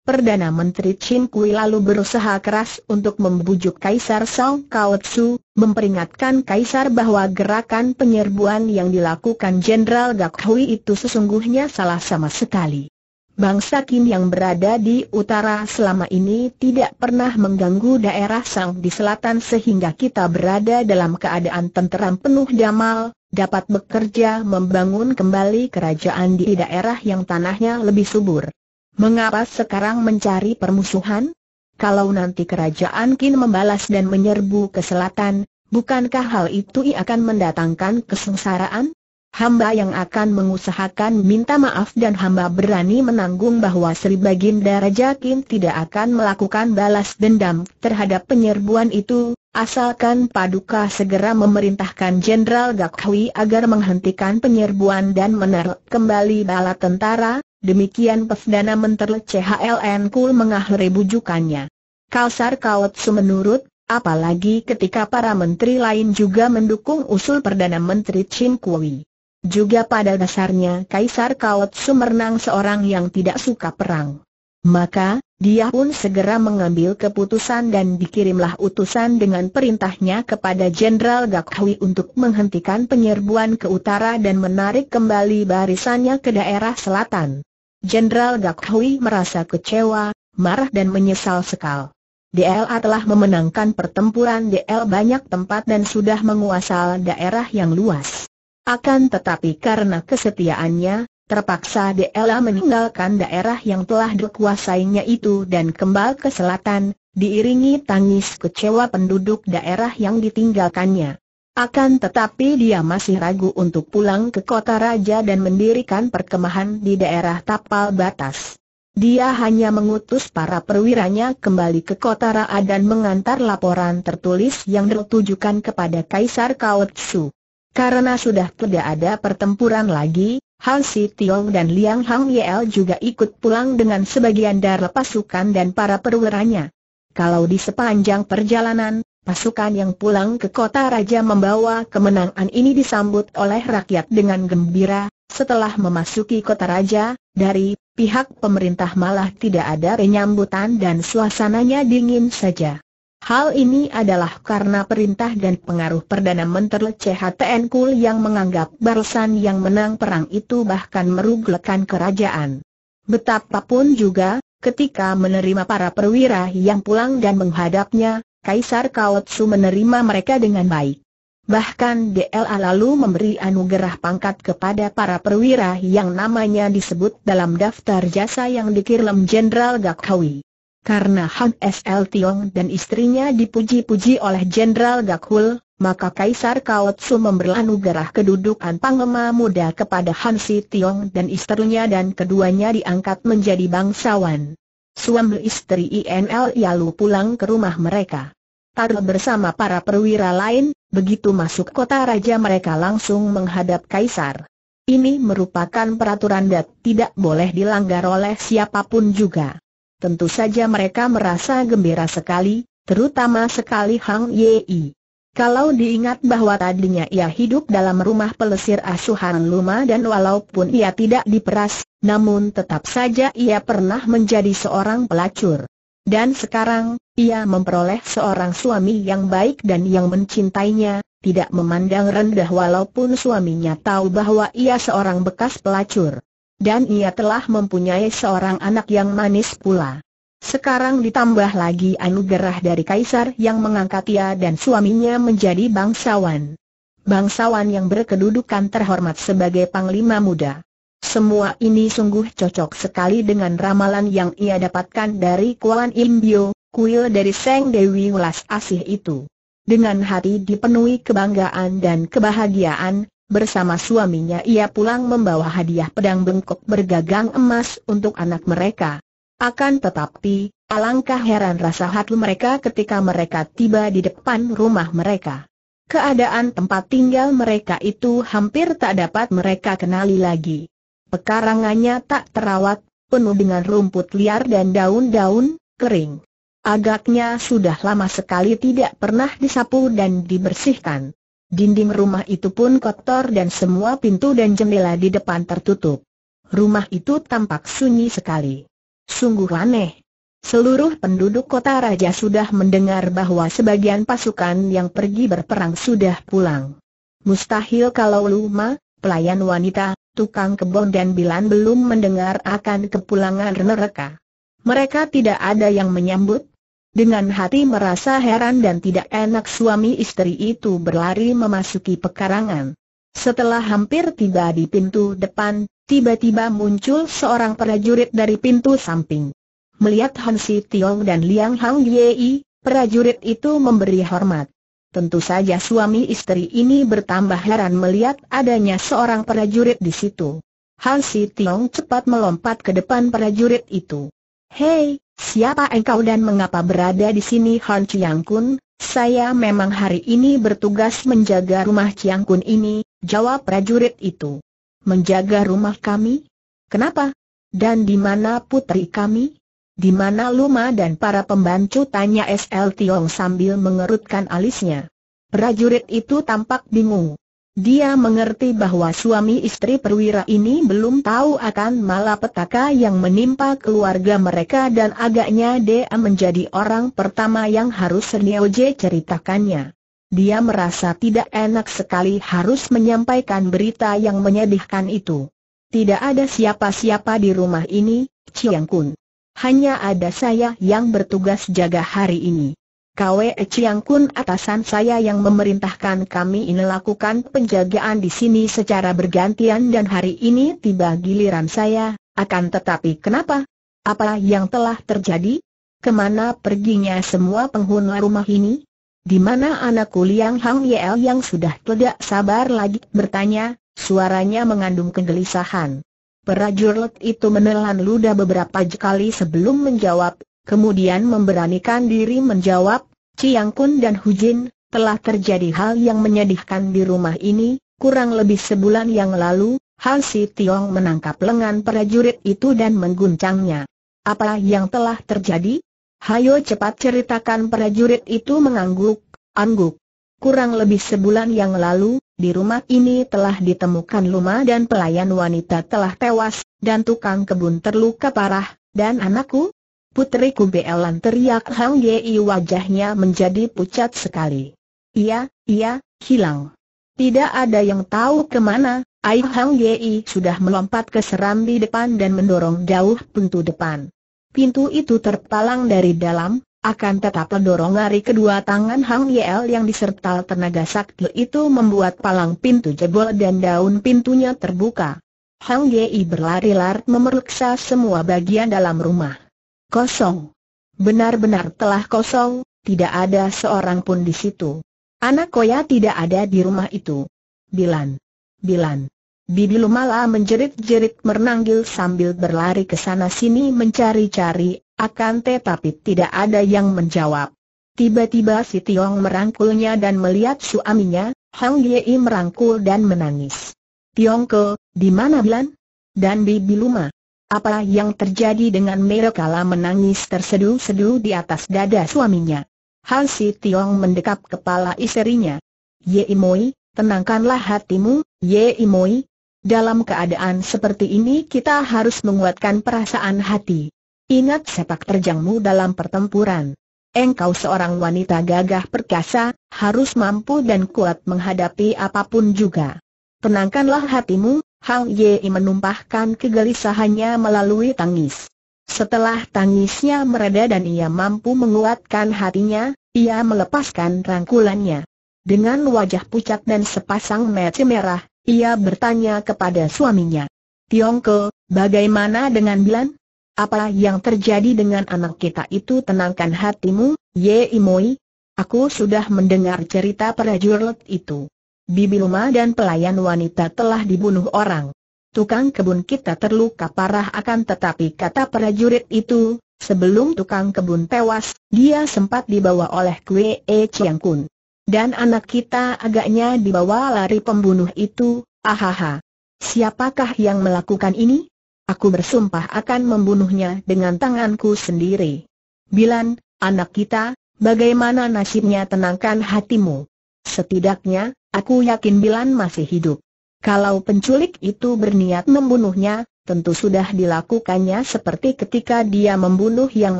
Perdana Menteri Chin Kui lalu berusaha keras untuk membujuk Kaisar Song Tzu, memperingatkan Kaisar bahwa gerakan penyerbuan yang dilakukan Jenderal Gak Hui itu sesungguhnya salah sama sekali. Bangsa Kim yang berada di utara selama ini tidak pernah mengganggu daerah Song di selatan sehingga kita berada dalam keadaan tenteram penuh damal, dapat bekerja membangun kembali kerajaan di daerah yang tanahnya lebih subur. Mengapa sekarang mencari permusuhan? Kalau nanti kerajaan Kin membalas dan menyerbu ke selatan, bukankah hal itu akan mendatangkan kesengsaraan? Hamba yang akan mengusahakan minta maaf dan hamba berani menanggung bahwa Sri Baginda Raja Qin tidak akan melakukan balas dendam terhadap penyerbuan itu, asalkan Paduka segera memerintahkan Jenderal Gakhui agar menghentikan penyerbuan dan menarik kembali bala tentara, Demikian Perdana Menteri CHLN Kul mengakhiri bujukannya. Kalsar Kaut menurut, apalagi ketika para menteri lain juga mendukung usul Perdana Menteri Chin Kui. Juga pada dasarnya Kaisar Kaut merenang seorang yang tidak suka perang. Maka, dia pun segera mengambil keputusan dan dikirimlah utusan dengan perintahnya kepada Jenderal Gak untuk menghentikan penyerbuan ke utara dan menarik kembali barisannya ke daerah selatan. Jenderal Gak merasa kecewa, marah dan menyesal sekali. DL telah memenangkan pertempuran DL banyak tempat dan sudah menguasai daerah yang luas. Akan tetapi karena kesetiaannya, terpaksa DLA meninggalkan daerah yang telah dikuasainya itu dan kembali ke selatan, diiringi tangis kecewa penduduk daerah yang ditinggalkannya. Akan tetapi dia masih ragu untuk pulang ke kota raja dan mendirikan perkemahan di daerah tapal batas. Dia hanya mengutus para perwiranya kembali ke kota Raa dan mengantar laporan tertulis yang ditujukan kepada Kaisar Kaotsu. Karena sudah tidak ada pertempuran lagi, Han Si Tiong dan Liang Hang Yel juga ikut pulang dengan sebagian dari pasukan dan para perwiranya. Kalau di sepanjang perjalanan, Pasukan yang pulang ke kota raja membawa kemenangan ini disambut oleh rakyat dengan gembira. Setelah memasuki kota raja, dari pihak pemerintah malah tidak ada penyambutan dan suasananya dingin saja. Hal ini adalah karena perintah dan pengaruh Perdana Menteri CHTN Kul yang menganggap barisan yang menang perang itu bahkan merugikan kerajaan. Betapapun juga, ketika menerima para perwira yang pulang dan menghadapnya, Kaisar Kaotsu menerima mereka dengan baik. Bahkan DLA lalu memberi anugerah pangkat kepada para perwira yang namanya disebut dalam daftar jasa yang dikirim Jenderal Gakhawi. Karena Han S.L. Tiong dan istrinya dipuji-puji oleh Jenderal Gakhul, maka Kaisar Kaotsu memberi anugerah kedudukan Panglima Muda kepada Han Si Tiong dan istrinya dan keduanya diangkat menjadi bangsawan suami istri INL Yalu pulang ke rumah mereka. Tarl bersama para perwira lain, begitu masuk kota raja mereka langsung menghadap kaisar. Ini merupakan peraturan dat tidak boleh dilanggar oleh siapapun juga. Tentu saja mereka merasa gembira sekali, terutama sekali Hang Yei. Kalau diingat bahwa tadinya ia hidup dalam rumah pelesir asuhan Luma dan walaupun ia tidak diperas, namun tetap saja ia pernah menjadi seorang pelacur. Dan sekarang, ia memperoleh seorang suami yang baik dan yang mencintainya, tidak memandang rendah walaupun suaminya tahu bahwa ia seorang bekas pelacur. Dan ia telah mempunyai seorang anak yang manis pula. Sekarang ditambah lagi anugerah dari Kaisar yang mengangkat ia dan suaminya menjadi bangsawan. Bangsawan yang berkedudukan terhormat sebagai Panglima Muda. Semua ini sungguh cocok sekali dengan ramalan yang ia dapatkan dari Kuan Imbio, kuil dari Seng Dewi Welas Asih itu. Dengan hati dipenuhi kebanggaan dan kebahagiaan, Bersama suaminya ia pulang membawa hadiah pedang bengkok bergagang emas untuk anak mereka. Akan tetapi, alangkah heran rasa hati mereka ketika mereka tiba di depan rumah mereka. Keadaan tempat tinggal mereka itu hampir tak dapat mereka kenali lagi. Pekarangannya tak terawat, penuh dengan rumput liar dan daun-daun, kering. Agaknya sudah lama sekali tidak pernah disapu dan dibersihkan. Dinding rumah itu pun kotor dan semua pintu dan jendela di depan tertutup. Rumah itu tampak sunyi sekali. Sungguh aneh. Seluruh penduduk kota raja sudah mendengar bahwa sebagian pasukan yang pergi berperang sudah pulang. Mustahil kalau Luma, pelayan wanita, tukang kebun dan Bilan belum mendengar akan kepulangan mereka. Mereka tidak ada yang menyambut. Dengan hati merasa heran dan tidak enak suami istri itu berlari memasuki pekarangan. Setelah hampir tiba di pintu depan, tiba-tiba muncul seorang prajurit dari pintu samping. Melihat Han Si Tiong dan Liang Hang Yei, prajurit itu memberi hormat. Tentu saja suami istri ini bertambah heran melihat adanya seorang prajurit di situ. Han Si Tiong cepat melompat ke depan prajurit itu. Hei, siapa engkau dan mengapa berada di sini Han Chiang Kun? Saya memang hari ini bertugas menjaga rumah Chiang Kun ini, jawab prajurit itu. Menjaga rumah kami? Kenapa? Dan di mana putri kami? Di mana Luma dan para pembantu tanya SL Tiong sambil mengerutkan alisnya. Prajurit itu tampak bingung. Dia mengerti bahwa suami istri perwira ini belum tahu akan malapetaka yang menimpa keluarga mereka dan agaknya dia menjadi orang pertama yang harus Senioje ceritakannya. Dia merasa tidak enak sekali harus menyampaikan berita yang menyedihkan itu. Tidak ada siapa-siapa di rumah ini, Chiang Kun. Hanya ada saya yang bertugas jaga hari ini. Kwe Chiang Kun atasan saya yang memerintahkan kami ini lakukan penjagaan di sini secara bergantian dan hari ini tiba giliran saya, akan tetapi kenapa? Apa yang telah terjadi? Kemana perginya semua penghuni rumah ini? Di mana anakku Liang Hang Yel yang sudah tidak sabar lagi bertanya, suaranya mengandung kegelisahan. Prajurit itu menelan ludah beberapa kali sebelum menjawab, kemudian memberanikan diri menjawab, Ciang Kun dan Hu Jin, telah terjadi hal yang menyedihkan di rumah ini, kurang lebih sebulan yang lalu, Han Si Tiong menangkap lengan prajurit itu dan mengguncangnya. Apa yang telah terjadi? Hayo cepat ceritakan prajurit itu mengangguk, angguk. Kurang lebih sebulan yang lalu, di rumah ini telah ditemukan Luma dan pelayan wanita telah tewas, dan tukang kebun terluka parah, dan anakku? Putriku Belan teriak Hang Yei wajahnya menjadi pucat sekali. Ia, iya, hilang. Tidak ada yang tahu kemana, Ai Hang Yei sudah melompat ke serambi depan dan mendorong jauh pintu depan. Pintu itu terpalang dari dalam, akan tetap mendorong lari kedua tangan Hang Yel yang disertai tenaga sakti itu membuat palang pintu jebol dan daun pintunya terbuka. Hang Yei berlari lari memeriksa semua bagian dalam rumah. Kosong. Benar-benar telah kosong, tidak ada seorang pun di situ. Anak Koya tidak ada di rumah itu. Bilan, Bilan. Bibi Lumala menjerit-jerit menanggil sambil berlari ke sana-sini mencari-cari, akan tetapi tidak ada yang menjawab. Tiba-tiba si Tiong merangkulnya dan melihat suaminya, Hang Yei merangkul dan menangis. Tiong ke, di mana Bilan? Dan Bibi Luma. Apa yang terjadi dengan Merokala menangis terseduh sedu di atas dada suaminya? Hang Si Tiong mendekap kepala istrinya. Yei Moi, tenangkanlah hatimu, Yei Moi, dalam keadaan seperti ini kita harus menguatkan perasaan hati. Ingat sepak terjangmu dalam pertempuran. Engkau seorang wanita gagah perkasa, harus mampu dan kuat menghadapi apapun juga. Tenangkanlah hatimu, Hang Yei menumpahkan kegelisahannya melalui tangis. Setelah tangisnya mereda dan ia mampu menguatkan hatinya, ia melepaskan rangkulannya. Dengan wajah pucat dan sepasang mata merah, ia bertanya kepada suaminya. Tiongko, bagaimana dengan Bilan? Apa yang terjadi dengan anak kita itu tenangkan hatimu, Ye Imoi? Aku sudah mendengar cerita prajurit itu. Bibi Luma dan pelayan wanita telah dibunuh orang. Tukang kebun kita terluka parah akan tetapi kata prajurit itu, sebelum tukang kebun tewas, dia sempat dibawa oleh Kwee E Chiang Kun dan anak kita agaknya dibawa lari pembunuh itu, ahaha. Siapakah yang melakukan ini? Aku bersumpah akan membunuhnya dengan tanganku sendiri. Bilan, anak kita, bagaimana nasibnya tenangkan hatimu? Setidaknya, aku yakin Bilan masih hidup. Kalau penculik itu berniat membunuhnya, tentu sudah dilakukannya seperti ketika dia membunuh yang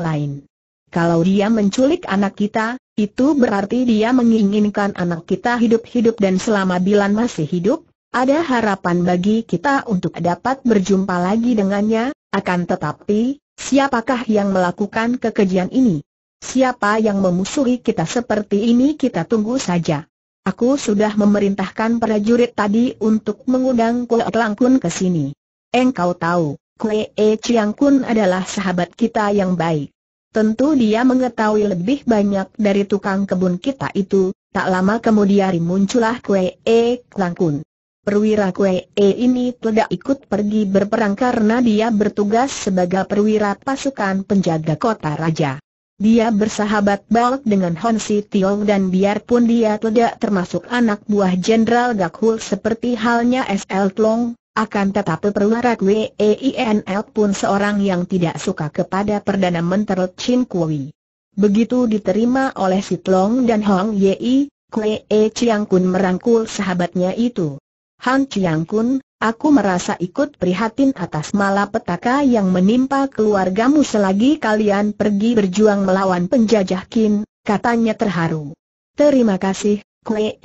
lain. Kalau dia menculik anak kita, itu berarti dia menginginkan anak kita hidup-hidup dan selama Bilan masih hidup, ada harapan bagi kita untuk dapat berjumpa lagi dengannya, akan tetapi, siapakah yang melakukan kekejian ini? Siapa yang memusuhi kita seperti ini kita tunggu saja. Aku sudah memerintahkan prajurit tadi untuk mengundang Kue Lang Kun ke sini. Engkau tahu, Kue E Chiang Kun adalah sahabat kita yang baik. Tentu dia mengetahui lebih banyak dari tukang kebun kita itu, tak lama kemudian muncullah Kue E Langkun. Perwira Kue E ini tidak ikut pergi berperang karena dia bertugas sebagai perwira pasukan penjaga kota raja. Dia bersahabat baik dengan Hon Si Tiong dan biarpun dia tidak termasuk anak buah Jenderal Gakul seperti halnya S.L. Tlong, akan tetapi perwira WEINL pun seorang yang tidak suka kepada Perdana Menteri Chin Kui. Begitu diterima oleh Sit Long dan Hong Yi, Kwee Chiang Kun merangkul sahabatnya itu. Han Chiang Kun, aku merasa ikut prihatin atas malapetaka yang menimpa keluargamu selagi kalian pergi berjuang melawan penjajah kin, katanya terharu. Terima kasih, Kwee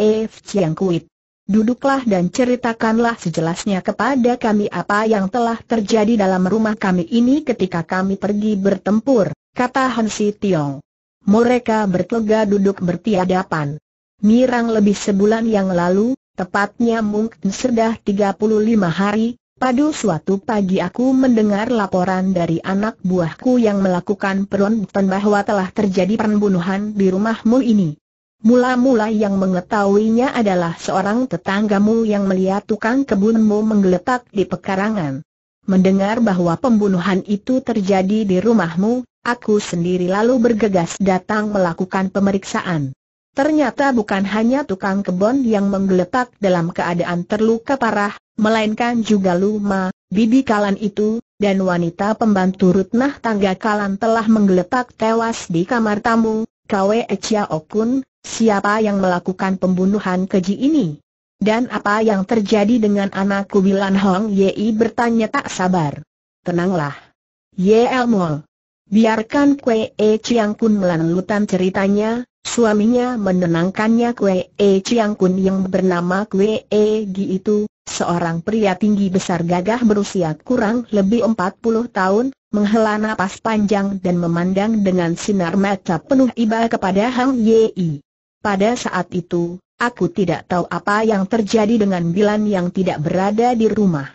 Chiang Kuit. Duduklah dan ceritakanlah sejelasnya kepada kami apa yang telah terjadi dalam rumah kami ini ketika kami pergi bertempur, kata Hansi Tiong. Mereka bertega duduk bertiadapan. Mirang lebih sebulan yang lalu, tepatnya mungkin sudah 35 hari, pada suatu pagi aku mendengar laporan dari anak buahku yang melakukan peronton bahwa telah terjadi pembunuhan di rumahmu ini. Mula-mula yang mengetahuinya adalah seorang tetanggamu yang melihat tukang kebunmu menggeletak di pekarangan. Mendengar bahwa pembunuhan itu terjadi di rumahmu, aku sendiri lalu bergegas datang melakukan pemeriksaan. Ternyata bukan hanya tukang kebun yang menggeletak dalam keadaan terluka parah, melainkan juga Luma, bibi Kalan itu, dan wanita pembantu Rutnah tangga Kalan telah menggeletak tewas di kamar tamu, Kwe Chia Okun, Siapa yang melakukan pembunuhan keji ini? Dan apa yang terjadi dengan anakku Bilan Hong Yi bertanya tak sabar. Tenanglah. Yel Mol. Biarkan Kue E Chiang Kun melanjutkan ceritanya, suaminya menenangkannya Kue E Chiang Kun yang bernama Kue E Gi itu, seorang pria tinggi besar gagah berusia kurang lebih 40 tahun, menghela napas panjang dan memandang dengan sinar mata penuh iba kepada Hang Yi. Pada saat itu, aku tidak tahu apa yang terjadi dengan Bilan yang tidak berada di rumah.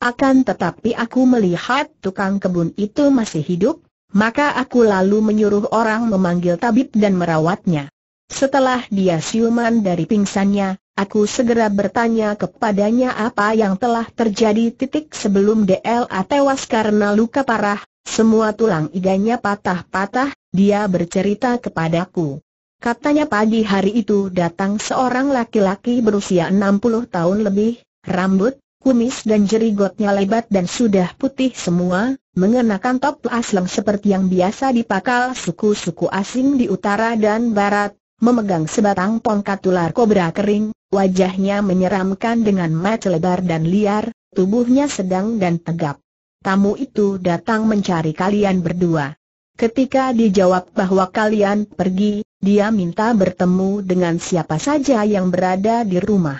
Akan tetapi aku melihat tukang kebun itu masih hidup, maka aku lalu menyuruh orang memanggil tabib dan merawatnya. Setelah dia siuman dari pingsannya, aku segera bertanya kepadanya apa yang telah terjadi titik sebelum DLA tewas karena luka parah, semua tulang iganya patah-patah, dia bercerita kepadaku. Katanya pagi hari itu datang seorang laki-laki berusia 60 tahun lebih, rambut, kumis dan jerigotnya lebat dan sudah putih semua, mengenakan top aslem seperti yang biasa dipakal suku-suku asing di utara dan barat, memegang sebatang pongkat ular kobra kering, wajahnya menyeramkan dengan mata lebar dan liar, tubuhnya sedang dan tegap. Tamu itu datang mencari kalian berdua. Ketika dijawab bahwa kalian pergi, dia minta bertemu dengan siapa saja yang berada di rumah.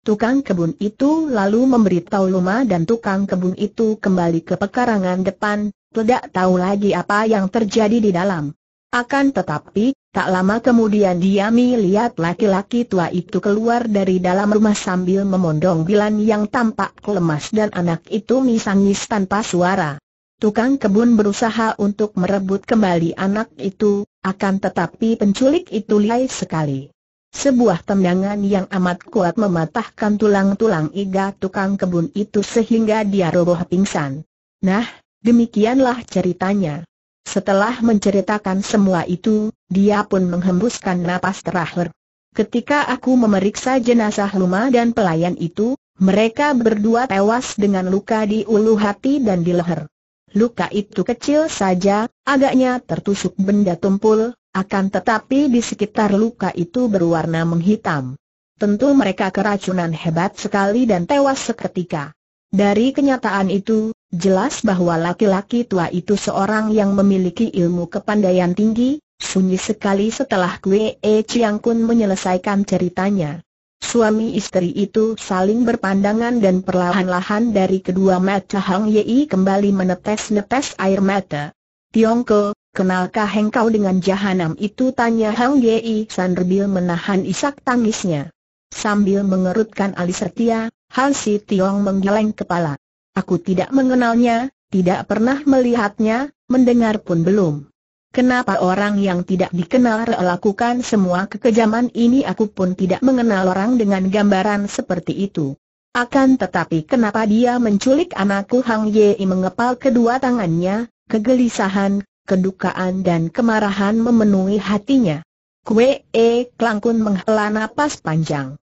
Tukang kebun itu lalu memberitahu Luma dan tukang kebun itu kembali ke pekarangan depan, tidak tahu lagi apa yang terjadi di dalam. Akan tetapi, tak lama kemudian dia melihat laki-laki tua itu keluar dari dalam rumah sambil memondong bilan yang tampak lemas dan anak itu misangis tanpa suara. Tukang kebun berusaha untuk merebut kembali anak itu, akan tetapi penculik itu lihai sekali. Sebuah tendangan yang amat kuat mematahkan tulang-tulang iga tukang kebun itu sehingga dia roboh pingsan. Nah, demikianlah ceritanya. Setelah menceritakan semua itu, dia pun menghembuskan napas terakhir. Ketika aku memeriksa jenazah Luma dan pelayan itu, mereka berdua tewas dengan luka di ulu hati dan di leher. Luka itu kecil saja, agaknya tertusuk benda tumpul, akan tetapi di sekitar luka itu berwarna menghitam. Tentu mereka keracunan hebat sekali dan tewas seketika. Dari kenyataan itu, jelas bahwa laki-laki tua itu seorang yang memiliki ilmu kepandaian tinggi, sunyi sekali setelah Kue E Chiang Kun menyelesaikan ceritanya. Suami istri itu saling berpandangan dan perlahan-lahan dari kedua mata Hang Yei kembali menetes-netes air mata. Tiongko, kenalkah engkau dengan jahanam itu? Tanya Hang Yei Sanderbil menahan isak tangisnya. Sambil mengerutkan alis setia, Han Si Tiong menggeleng kepala. Aku tidak mengenalnya, tidak pernah melihatnya, mendengar pun belum. Kenapa orang yang tidak dikenal lakukan semua kekejaman ini aku pun tidak mengenal orang dengan gambaran seperti itu. Akan tetapi kenapa dia menculik anakku Hang Yei mengepal kedua tangannya, kegelisahan, kedukaan dan kemarahan memenuhi hatinya. Kue E Klangkun menghela napas panjang.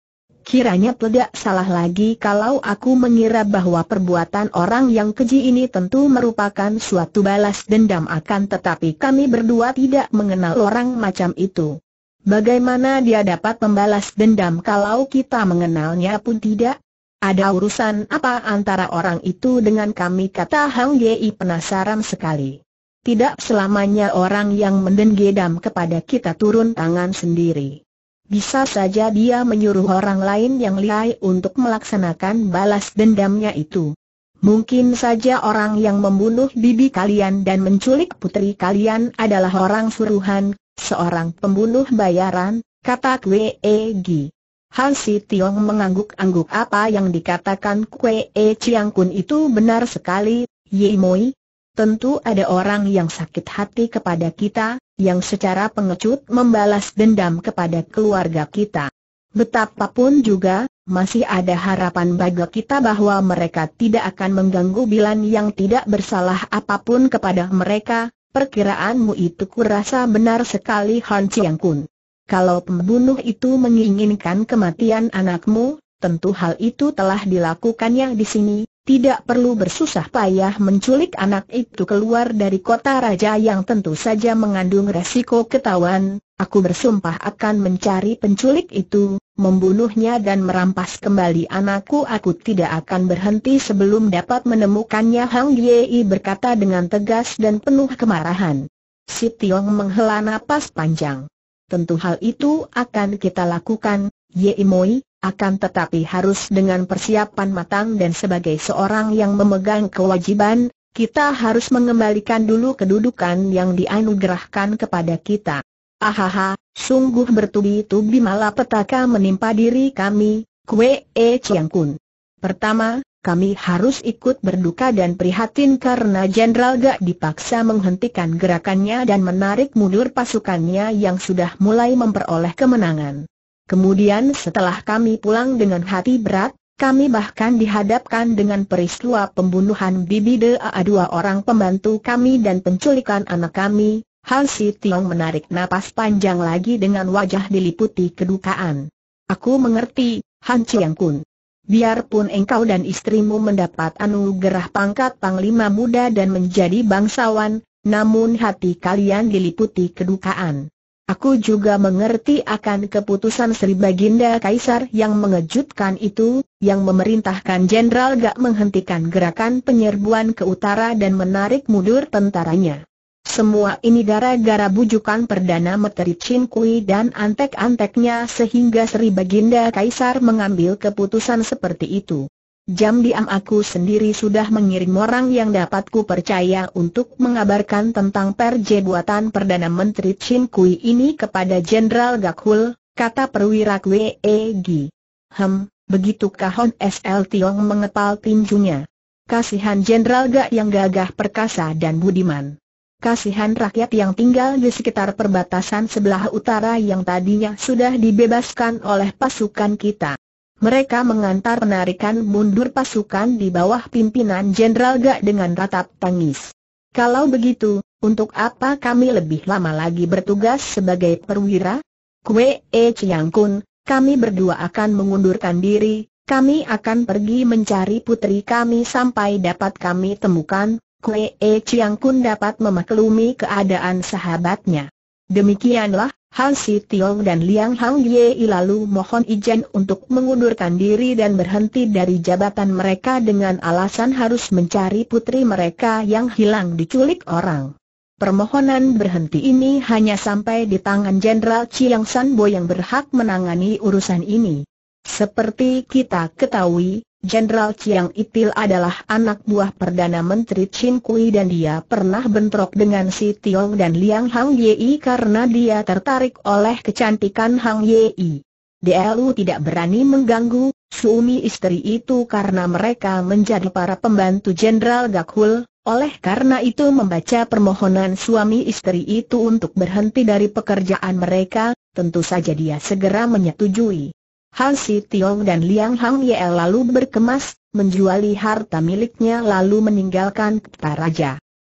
Kiranya tidak salah lagi kalau aku mengira bahwa perbuatan orang yang keji ini tentu merupakan suatu balas dendam akan tetapi kami berdua tidak mengenal orang macam itu. Bagaimana dia dapat membalas dendam kalau kita mengenalnya pun tidak? Ada urusan apa antara orang itu dengan kami kata Hang Yei penasaran sekali. Tidak selamanya orang yang mendengedam kepada kita turun tangan sendiri. Bisa saja dia menyuruh orang lain yang lihai untuk melaksanakan balas dendamnya itu. Mungkin saja orang yang membunuh bibi kalian dan menculik putri kalian adalah orang suruhan, seorang pembunuh bayaran, kata Kwee e Gi. Han Si Tiong mengangguk-angguk apa yang dikatakan Kwee e Chiang Kun itu benar sekali, Ye Moi. Tentu ada orang yang sakit hati kepada kita, yang secara pengecut membalas dendam kepada keluarga kita. Betapapun juga, masih ada harapan bagi kita bahwa mereka tidak akan mengganggu Bilan yang tidak bersalah apapun kepada mereka, perkiraanmu itu kurasa benar sekali Han Chiang Kun. Kalau pembunuh itu menginginkan kematian anakmu, tentu hal itu telah dilakukannya di sini, tidak perlu bersusah payah menculik anak itu keluar dari kota raja yang tentu saja mengandung resiko ketahuan, aku bersumpah akan mencari penculik itu, membunuhnya dan merampas kembali anakku aku tidak akan berhenti sebelum dapat menemukannya Hang Yei berkata dengan tegas dan penuh kemarahan. Si Tiong menghela napas panjang. Tentu hal itu akan kita lakukan, Yei Moi, akan tetapi harus dengan persiapan matang dan sebagai seorang yang memegang kewajiban, kita harus mengembalikan dulu kedudukan yang dianugerahkan kepada kita. Ahaha, sungguh bertubi-tubi malapetaka menimpa diri kami, Kwe E Chiang Kun. Pertama, kami harus ikut berduka dan prihatin karena Jenderal Gak dipaksa menghentikan gerakannya dan menarik mundur pasukannya yang sudah mulai memperoleh kemenangan. Kemudian setelah kami pulang dengan hati berat, kami bahkan dihadapkan dengan peristiwa pembunuhan Bibi Dea dua orang pembantu kami dan penculikan anak kami. Han Si Tiong menarik napas panjang lagi dengan wajah diliputi kedukaan. Aku mengerti, Han Chiang Kun. Biarpun engkau dan istrimu mendapat anugerah pangkat panglima muda dan menjadi bangsawan, namun hati kalian diliputi kedukaan. Aku juga mengerti akan keputusan Sri Baginda Kaisar yang mengejutkan itu, yang memerintahkan Jenderal Gak menghentikan gerakan penyerbuan ke utara dan menarik mundur tentaranya. Semua ini gara-gara bujukan Perdana Menteri Chin Kui dan antek-anteknya sehingga Sri Baginda Kaisar mengambil keputusan seperti itu. Jam diam aku sendiri sudah mengirim orang yang dapat ku percaya untuk mengabarkan tentang perje buatan Perdana Menteri Chin Kui ini kepada Jenderal Gakul, kata perwira Kwee e Gi. Hem, begitukah Hon S.L. Tiong mengepal tinjunya. Kasihan Jenderal Gak yang gagah perkasa dan budiman. Kasihan rakyat yang tinggal di sekitar perbatasan sebelah utara yang tadinya sudah dibebaskan oleh pasukan kita. Mereka mengantar penarikan mundur pasukan di bawah pimpinan Jenderal Gak dengan ratap tangis. Kalau begitu, untuk apa kami lebih lama lagi bertugas sebagai perwira? Kue E Chiang Kun, kami berdua akan mengundurkan diri, kami akan pergi mencari putri kami sampai dapat kami temukan, Kue E Chiang Kun dapat memaklumi keadaan sahabatnya. Demikianlah, Han Si Tiong dan Liang Hang Ye lalu mohon izin untuk mengundurkan diri dan berhenti dari jabatan mereka dengan alasan harus mencari putri mereka yang hilang diculik orang. Permohonan berhenti ini hanya sampai di tangan Jenderal Chiang San Bo yang berhak menangani urusan ini. Seperti kita ketahui, Jenderal Chiang Itil adalah anak buah Perdana Menteri Chin Kui dan dia pernah bentrok dengan si Tiong dan Liang Hang Yei karena dia tertarik oleh kecantikan Hang Yei. DLU tidak berani mengganggu suami istri itu karena mereka menjadi para pembantu Jenderal Gakul. oleh karena itu membaca permohonan suami istri itu untuk berhenti dari pekerjaan mereka, tentu saja dia segera menyetujui. Han Si Tiong dan Liang Hang Ye lalu berkemas, menjuali harta miliknya lalu meninggalkan kota Raja.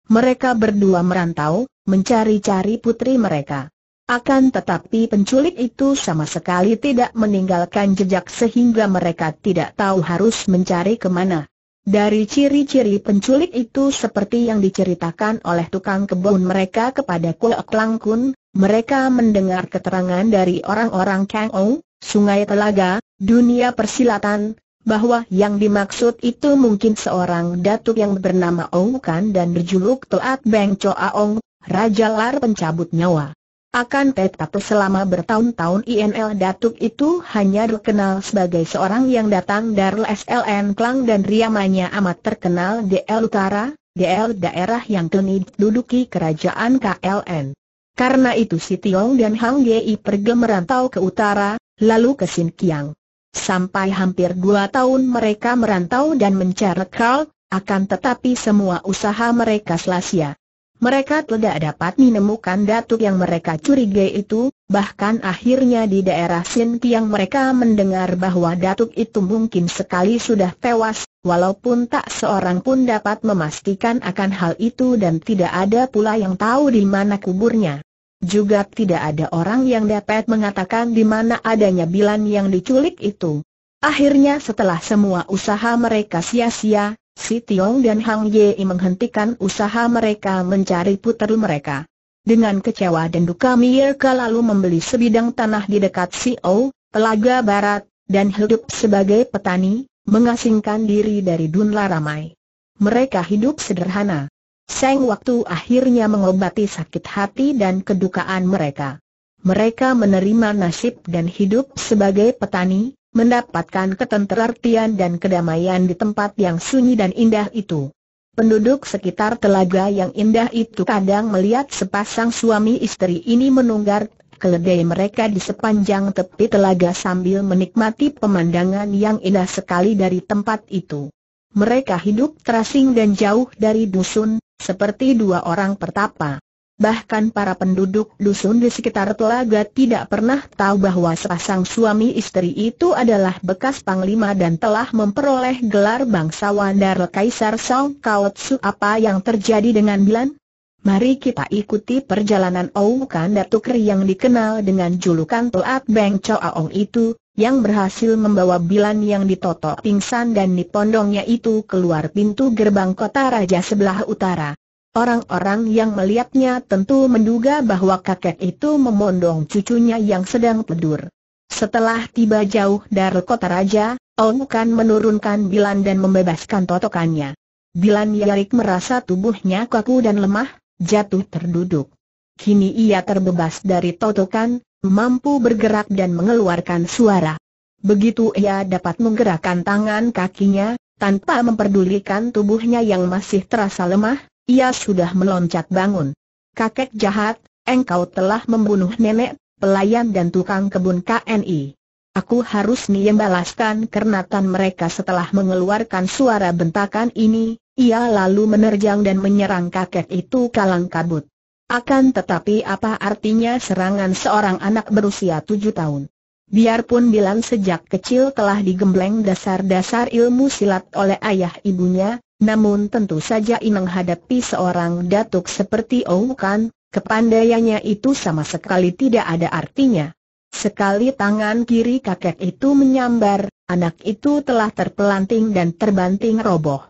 Mereka berdua merantau, mencari-cari putri mereka. Akan tetapi penculik itu sama sekali tidak meninggalkan jejak sehingga mereka tidak tahu harus mencari kemana. Dari ciri-ciri penculik itu seperti yang diceritakan oleh tukang kebun mereka kepada Kuo Kun, mereka mendengar keterangan dari orang-orang Kang Ong, sungai telaga, dunia persilatan, bahwa yang dimaksud itu mungkin seorang datuk yang bernama Ong Kan dan berjuluk Toat Beng Choa Ong, Raja Lar pencabut nyawa. Akan tetapi selama bertahun-tahun INL Datuk itu hanya dikenal sebagai seorang yang datang dari SLN Klang dan riamanya amat terkenal DL Utara, DL daerah yang kini duduki kerajaan KLN. Karena itu si Tiong dan Hang Yei pergi merantau ke utara, lalu ke Sin Kiang. Sampai hampir dua tahun mereka merantau dan mencari Karl, akan tetapi semua usaha mereka selasia. Mereka tidak dapat menemukan datuk yang mereka curigai itu, bahkan akhirnya di daerah Sin Kiang mereka mendengar bahwa datuk itu mungkin sekali sudah tewas, walaupun tak seorang pun dapat memastikan akan hal itu dan tidak ada pula yang tahu di mana kuburnya. Juga tidak ada orang yang dapat mengatakan di mana adanya Bilan yang diculik itu. Akhirnya setelah semua usaha mereka sia-sia, Si Tiong dan Hang Yei menghentikan usaha mereka mencari puter mereka. Dengan kecewa dan duka mereka lalu membeli sebidang tanah di dekat Si O, Telaga Barat, dan hidup sebagai petani, mengasingkan diri dari dunia ramai. Mereka hidup sederhana. Seng Waktu akhirnya mengobati sakit hati dan kedukaan mereka. Mereka menerima nasib dan hidup sebagai petani, mendapatkan ketenterartian dan kedamaian di tempat yang sunyi dan indah itu. Penduduk sekitar telaga yang indah itu kadang melihat sepasang suami istri ini menunggar keledai mereka di sepanjang tepi telaga sambil menikmati pemandangan yang indah sekali dari tempat itu. Mereka hidup terasing dan jauh dari dusun, seperti dua orang pertapa. Bahkan para penduduk dusun di sekitar telaga tidak pernah tahu bahwa sepasang suami istri itu adalah bekas panglima dan telah memperoleh gelar bangsawan dari Kaisar Song Kaotsu. Apa yang terjadi dengan Bilan? Mari kita ikuti perjalanan Kan Datuk Ri yang dikenal dengan julukan Toat Beng Choaong itu, yang berhasil membawa Bilan yang ditotok pingsan dan dipondongnya itu keluar pintu gerbang kota raja sebelah utara. Orang-orang yang melihatnya tentu menduga bahwa kakek itu memondong cucunya yang sedang tidur. Setelah tiba jauh dari kota raja, Ong Kan menurunkan Bilan dan membebaskan totokannya. Bilan Yarik merasa tubuhnya kaku dan lemah, jatuh terduduk. Kini ia terbebas dari totokan, mampu bergerak dan mengeluarkan suara. Begitu ia dapat menggerakkan tangan kakinya, tanpa memperdulikan tubuhnya yang masih terasa lemah, ia sudah meloncat bangun. Kakek jahat, engkau telah membunuh nenek, pelayan dan tukang kebun KNI. Aku harus membalaskan kernatan mereka setelah mengeluarkan suara bentakan ini, ia lalu menerjang dan menyerang kakek itu kalang kabut. Akan tetapi apa artinya serangan seorang anak berusia tujuh tahun? Biarpun bilang sejak kecil telah digembleng dasar-dasar ilmu silat oleh ayah ibunya, namun tentu saja ia menghadapi seorang datuk seperti kan, kepandaiannya itu sama sekali tidak ada artinya. Sekali tangan kiri kakek itu menyambar, anak itu telah terpelanting dan terbanting roboh.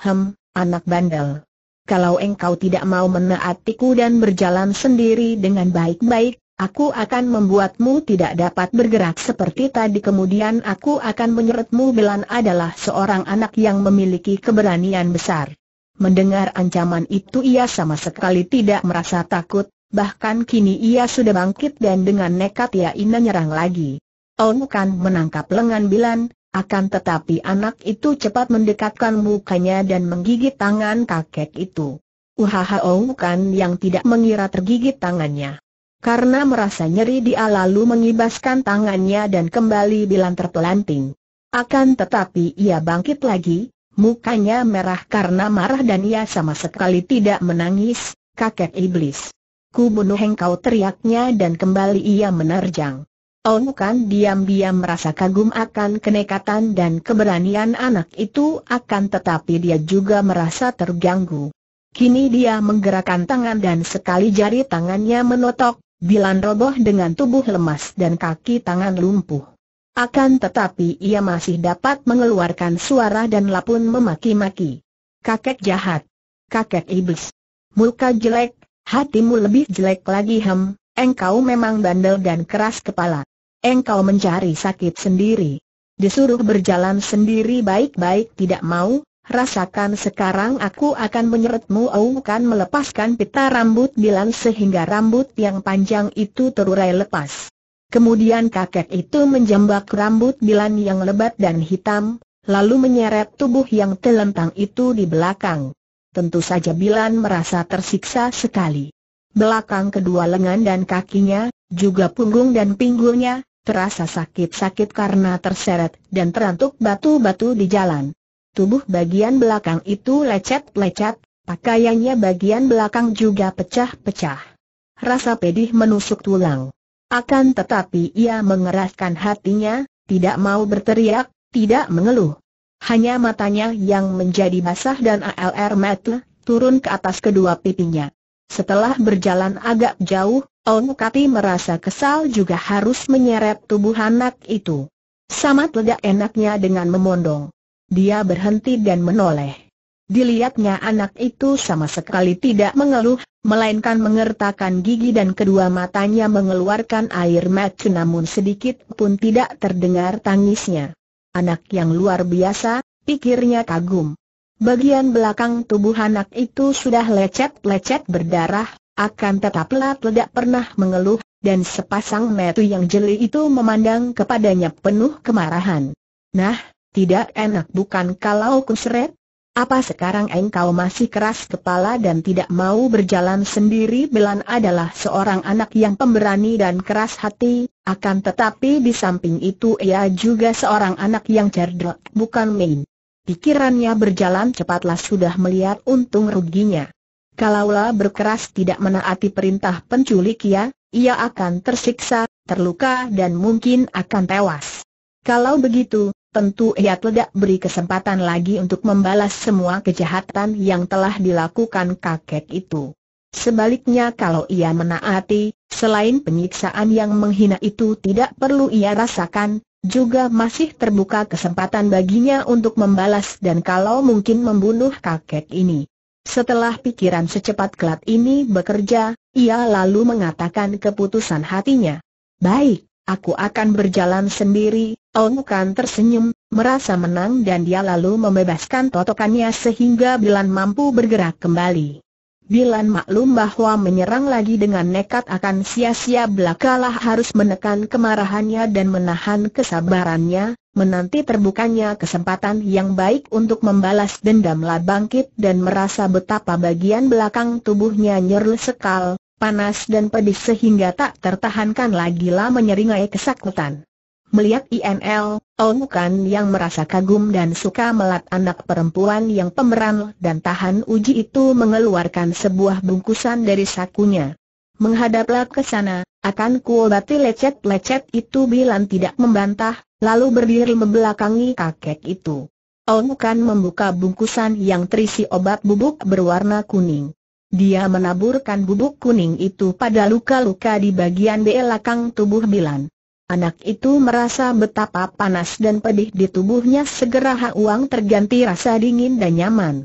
Hem, anak bandel kalau engkau tidak mau menaatiku dan berjalan sendiri dengan baik-baik, Aku akan membuatmu tidak dapat bergerak seperti tadi kemudian aku akan menyeretmu Belan adalah seorang anak yang memiliki keberanian besar. Mendengar ancaman itu ia sama sekali tidak merasa takut, bahkan kini ia sudah bangkit dan dengan nekat ia ingin menyerang lagi. Ong Kan menangkap lengan Bilan, akan tetapi anak itu cepat mendekatkan mukanya dan menggigit tangan kakek itu. Uhaha kan yang tidak mengira tergigit tangannya. Karena merasa nyeri dia lalu mengibaskan tangannya dan kembali bilang terpelanting. Akan tetapi ia bangkit lagi, mukanya merah karena marah dan ia sama sekali tidak menangis, kakek iblis. Ku bunuh engkau teriaknya dan kembali ia menerjang kan diam-diam merasa kagum akan kenekatan dan keberanian anak itu akan tetapi dia juga merasa terganggu. Kini dia menggerakkan tangan dan sekali jari tangannya menotok, bilan roboh dengan tubuh lemas dan kaki tangan lumpuh. Akan tetapi ia masih dapat mengeluarkan suara dan lapun memaki-maki. Kakek jahat. Kakek iblis. Muka jelek, hatimu lebih jelek lagi hem, engkau memang bandel dan keras kepala engkau mencari sakit sendiri. Disuruh berjalan sendiri baik-baik tidak mau, rasakan sekarang aku akan menyeretmu Aku kan melepaskan pita rambut Bilan sehingga rambut yang panjang itu terurai lepas. Kemudian kakek itu menjambak rambut Bilan yang lebat dan hitam, lalu menyeret tubuh yang telentang itu di belakang. Tentu saja Bilan merasa tersiksa sekali belakang kedua lengan dan kakinya, juga punggung dan pinggulnya, terasa sakit-sakit karena terseret dan terantuk batu-batu di jalan. Tubuh bagian belakang itu lecet-lecet, pakaiannya bagian belakang juga pecah-pecah. Rasa pedih menusuk tulang. Akan tetapi ia mengeraskan hatinya, tidak mau berteriak, tidak mengeluh. Hanya matanya yang menjadi basah dan ALR mata turun ke atas kedua pipinya. Setelah berjalan agak jauh, Ong Kati merasa kesal juga harus menyeret tubuh anak itu. Sama tidak enaknya dengan memondong. Dia berhenti dan menoleh. Dilihatnya anak itu sama sekali tidak mengeluh, melainkan mengertakkan gigi dan kedua matanya mengeluarkan air mata namun sedikit pun tidak terdengar tangisnya. Anak yang luar biasa, pikirnya kagum. Bagian belakang tubuh anak itu sudah lecet-lecet berdarah, akan tetap tidak tidak pernah mengeluh, dan sepasang metu yang jeli itu memandang kepadanya penuh kemarahan. Nah, tidak enak bukan kalau kuseret? Apa sekarang engkau masih keras kepala dan tidak mau berjalan sendiri Belan adalah seorang anak yang pemberani dan keras hati, akan tetapi di samping itu ia juga seorang anak yang cerdik bukan main. Pikirannya berjalan cepatlah sudah melihat untung ruginya. Kalaulah berkeras tidak menaati perintah penculik ia, ia akan tersiksa, terluka dan mungkin akan tewas. Kalau begitu, tentu ia tidak beri kesempatan lagi untuk membalas semua kejahatan yang telah dilakukan kakek itu. Sebaliknya kalau ia menaati, selain penyiksaan yang menghina itu tidak perlu ia rasakan, juga masih terbuka kesempatan baginya untuk membalas dan kalau mungkin membunuh kakek ini. Setelah pikiran secepat kelat ini bekerja, ia lalu mengatakan keputusan hatinya. Baik, aku akan berjalan sendiri, Ong Kan tersenyum, merasa menang dan dia lalu membebaskan totokannya sehingga Bilan mampu bergerak kembali. Bilan maklum bahwa menyerang lagi dengan nekat akan sia-sia belakalah harus menekan kemarahannya dan menahan kesabarannya, menanti terbukanya kesempatan yang baik untuk membalas dendam lah bangkit dan merasa betapa bagian belakang tubuhnya nyerl sekal, panas dan pedih sehingga tak tertahankan lagi lah menyeringai kesakutan. Melihat INL, Ongkan yang merasa kagum dan suka melat anak perempuan yang pemeran dan tahan uji itu mengeluarkan sebuah bungkusan dari sakunya menghadaplah ke sana, akan kuobati lecet-lecet itu Bilan tidak membantah, lalu berdiri membelakangi kakek itu. Ong Kan membuka bungkusan yang terisi obat bubuk berwarna kuning. Dia menaburkan bubuk kuning itu pada luka-luka di bagian belakang tubuh Bilan. Anak itu merasa betapa panas dan pedih di tubuhnya segera Hauang terganti rasa dingin dan nyaman.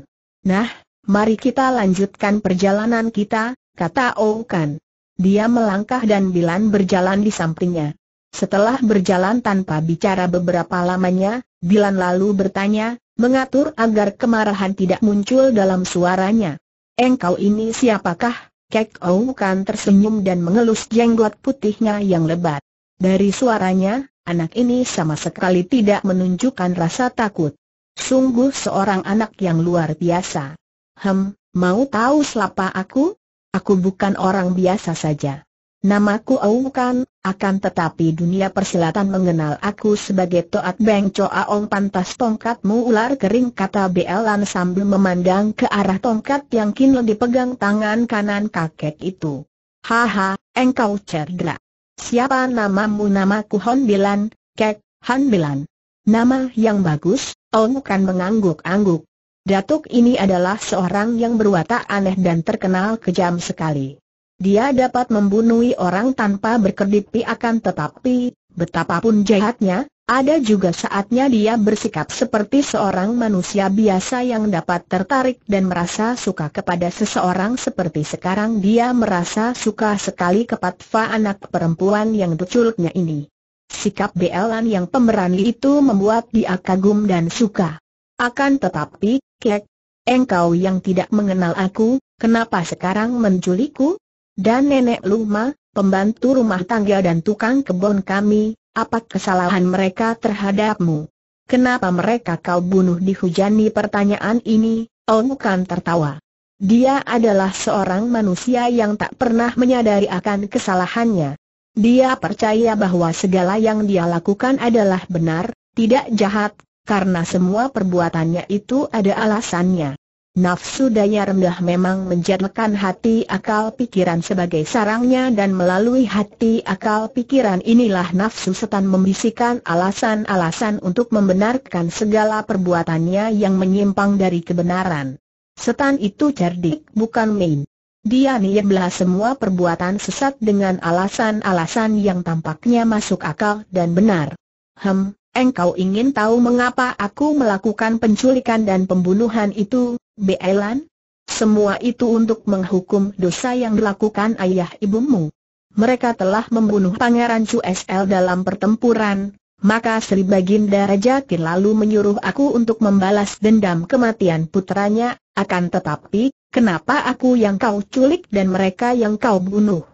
Nah, mari kita lanjutkan perjalanan kita, kata Oukan. Dia melangkah dan Bilan berjalan di sampingnya. Setelah berjalan tanpa bicara beberapa lamanya, Bilan lalu bertanya, mengatur agar kemarahan tidak muncul dalam suaranya. Engkau ini siapakah? Kek Ou kan tersenyum dan mengelus jenggot putihnya yang lebat. Dari suaranya, anak ini sama sekali tidak menunjukkan rasa takut. Sungguh seorang anak yang luar biasa. Hem, mau tahu selapa aku? Aku bukan orang biasa saja. Namaku Au kan, akan tetapi dunia persilatan mengenal aku sebagai Toat Beng Aong pantas tongkatmu ular kering kata Belan sambil memandang ke arah tongkat yang kini dipegang tangan kanan kakek itu. Haha, engkau cerdak. Siapa namamu namaku Hon Bilan, kek, Han Bilan. Nama yang bagus, Au kan mengangguk-angguk. Datuk ini adalah seorang yang berwatak aneh dan terkenal kejam sekali. Dia dapat membunuh orang tanpa berkedip akan tetapi, betapapun jahatnya, ada juga saatnya dia bersikap seperti seorang manusia biasa yang dapat tertarik dan merasa suka kepada seseorang seperti sekarang dia merasa suka sekali kepada anak perempuan yang diculiknya ini. Sikap Belan yang pemberani itu membuat dia kagum dan suka. Akan tetapi, Kek, engkau yang tidak mengenal aku, kenapa sekarang menculikku? Dan nenek Luma, pembantu rumah tangga dan tukang kebun kami, apa kesalahan mereka terhadapmu? Kenapa mereka kau bunuh dihujani pertanyaan ini? Ong oh, Kan tertawa. Dia adalah seorang manusia yang tak pernah menyadari akan kesalahannya. Dia percaya bahwa segala yang dia lakukan adalah benar, tidak jahat, karena semua perbuatannya itu ada alasannya. Nafsu daya rendah memang menjadikan hati akal pikiran sebagai sarangnya dan melalui hati akal pikiran inilah nafsu setan membisikkan alasan-alasan untuk membenarkan segala perbuatannya yang menyimpang dari kebenaran. Setan itu cerdik bukan main. Dia belah semua perbuatan sesat dengan alasan-alasan yang tampaknya masuk akal dan benar. Hem, engkau ingin tahu mengapa aku melakukan penculikan dan pembunuhan itu, Beelan? Semua itu untuk menghukum dosa yang dilakukan ayah ibumu. Mereka telah membunuh Pangeran Chu SL dalam pertempuran, maka Sri Baginda Tin lalu menyuruh aku untuk membalas dendam kematian putranya, akan tetapi, kenapa aku yang kau culik dan mereka yang kau bunuh?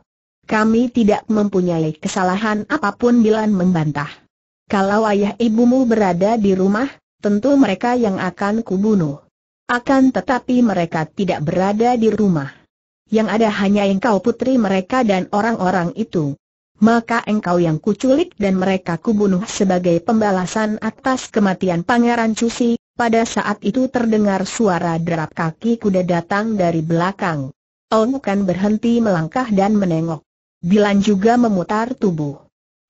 Kami tidak mempunyai kesalahan apapun Bilan membantah. Kalau ayah ibumu berada di rumah, tentu mereka yang akan kubunuh. Akan tetapi mereka tidak berada di rumah. Yang ada hanya engkau putri mereka dan orang-orang itu. Maka engkau yang kuculik dan mereka kubunuh sebagai pembalasan atas kematian Pangeran Cusi, pada saat itu terdengar suara derap kaki kuda datang dari belakang. Ong kan berhenti melangkah dan menengok. Bilan juga memutar tubuh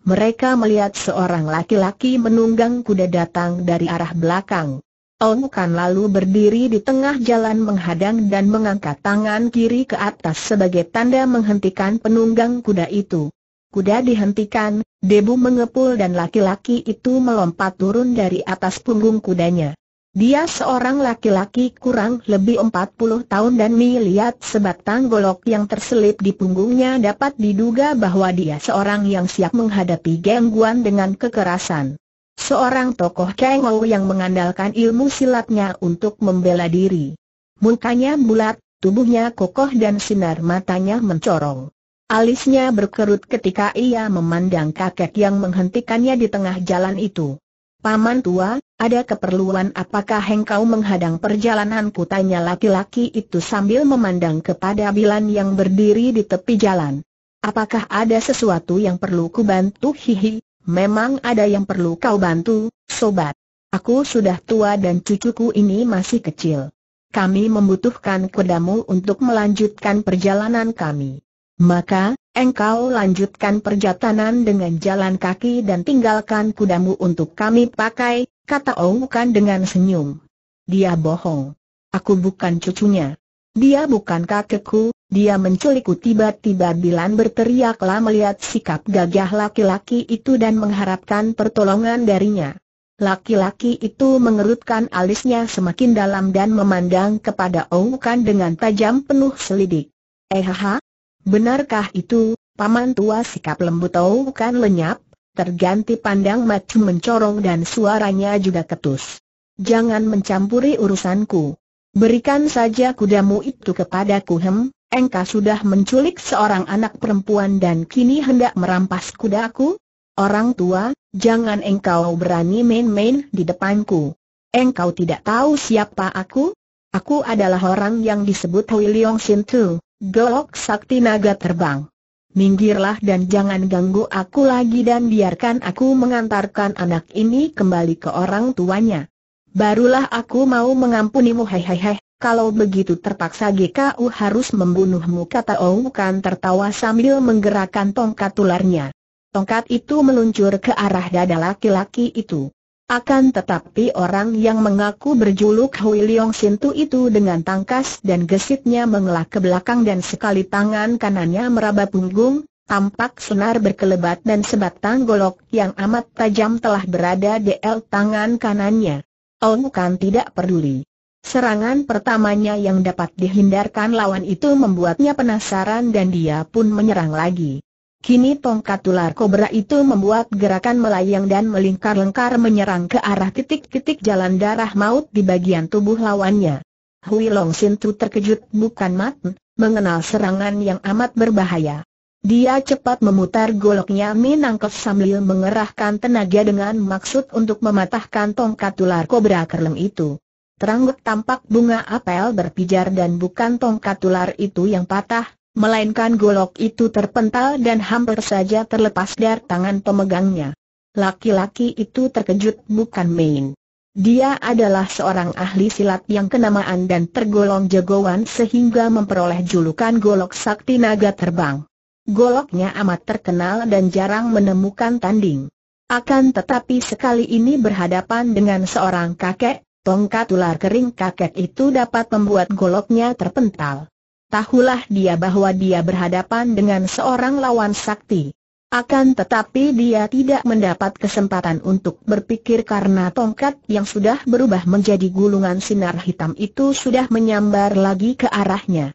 mereka melihat seorang laki-laki menunggang kuda datang dari arah belakang. Ong Kan lalu berdiri di tengah jalan menghadang dan mengangkat tangan kiri ke atas sebagai tanda menghentikan penunggang kuda itu. Kuda dihentikan, debu mengepul dan laki-laki itu melompat turun dari atas punggung kudanya. Dia seorang laki-laki kurang lebih 40 tahun dan melihat sebatang golok yang terselip di punggungnya dapat diduga bahwa dia seorang yang siap menghadapi gangguan dengan kekerasan. Seorang tokoh kengau yang mengandalkan ilmu silatnya untuk membela diri. Mukanya bulat, tubuhnya kokoh dan sinar matanya mencorong. Alisnya berkerut ketika ia memandang kakek yang menghentikannya di tengah jalan itu. Paman tua, ada keperluan apakah engkau menghadang perjalananku? Tanya laki-laki itu sambil memandang kepada Bilan yang berdiri di tepi jalan. Apakah ada sesuatu yang perlu ku bantu? Hihi, memang ada yang perlu kau bantu, sobat. Aku sudah tua dan cucuku ini masih kecil. Kami membutuhkan kedamu untuk melanjutkan perjalanan kami. Maka, Engkau lanjutkan perjalanan dengan jalan kaki dan tinggalkan kudamu untuk kami pakai, kata kan dengan senyum. Dia bohong. Aku bukan cucunya. Dia bukan kakekku, dia menculikku tiba-tiba Bilan berteriaklah melihat sikap gagah laki-laki itu dan mengharapkan pertolongan darinya. Laki-laki itu mengerutkan alisnya semakin dalam dan memandang kepada kan dengan tajam penuh selidik. Eh ha, Benarkah itu, paman tua sikap lembut tahu kan lenyap, terganti pandang mata mencorong dan suaranya juga ketus. Jangan mencampuri urusanku. Berikan saja kudamu itu kepadaku hem, engkau sudah menculik seorang anak perempuan dan kini hendak merampas kudaku? Orang tua, jangan engkau berani main-main di depanku. Engkau tidak tahu siapa aku? Aku adalah orang yang disebut Hui Leong Sin Tu. Gelok sakti naga terbang. Minggirlah dan jangan ganggu aku lagi dan biarkan aku mengantarkan anak ini kembali ke orang tuanya. Barulah aku mau mengampunimu hehehe, kalau begitu terpaksa GKU harus membunuhmu kata Ou Kan tertawa sambil menggerakkan tongkat tularnya. Tongkat itu meluncur ke arah dada laki-laki itu. Akan tetapi orang yang mengaku berjuluk Hui Leong Sintu itu dengan tangkas dan gesitnya mengelak ke belakang dan sekali tangan kanannya meraba punggung, tampak senar berkelebat dan sebatang golok yang amat tajam telah berada di el tangan kanannya. Oh bukan tidak peduli. Serangan pertamanya yang dapat dihindarkan lawan itu membuatnya penasaran dan dia pun menyerang lagi. Kini tongkat ular kobra itu membuat gerakan melayang dan melingkar-lengkar menyerang ke arah titik-titik jalan darah maut di bagian tubuh lawannya. Hui Long Sin Tu terkejut bukan mat, mengenal serangan yang amat berbahaya. Dia cepat memutar goloknya menangkap sambil mengerahkan tenaga dengan maksud untuk mematahkan tongkat ular kobra kerleng itu. Terangguk tampak bunga apel berpijar dan bukan tongkat ular itu yang patah, melainkan golok itu terpental dan hampir saja terlepas dari tangan pemegangnya. Laki-laki itu terkejut bukan main. Dia adalah seorang ahli silat yang kenamaan dan tergolong jagoan sehingga memperoleh julukan golok sakti naga terbang. Goloknya amat terkenal dan jarang menemukan tanding. Akan tetapi sekali ini berhadapan dengan seorang kakek, tongkat ular kering kakek itu dapat membuat goloknya terpental tahulah dia bahwa dia berhadapan dengan seorang lawan sakti. Akan tetapi dia tidak mendapat kesempatan untuk berpikir karena tongkat yang sudah berubah menjadi gulungan sinar hitam itu sudah menyambar lagi ke arahnya.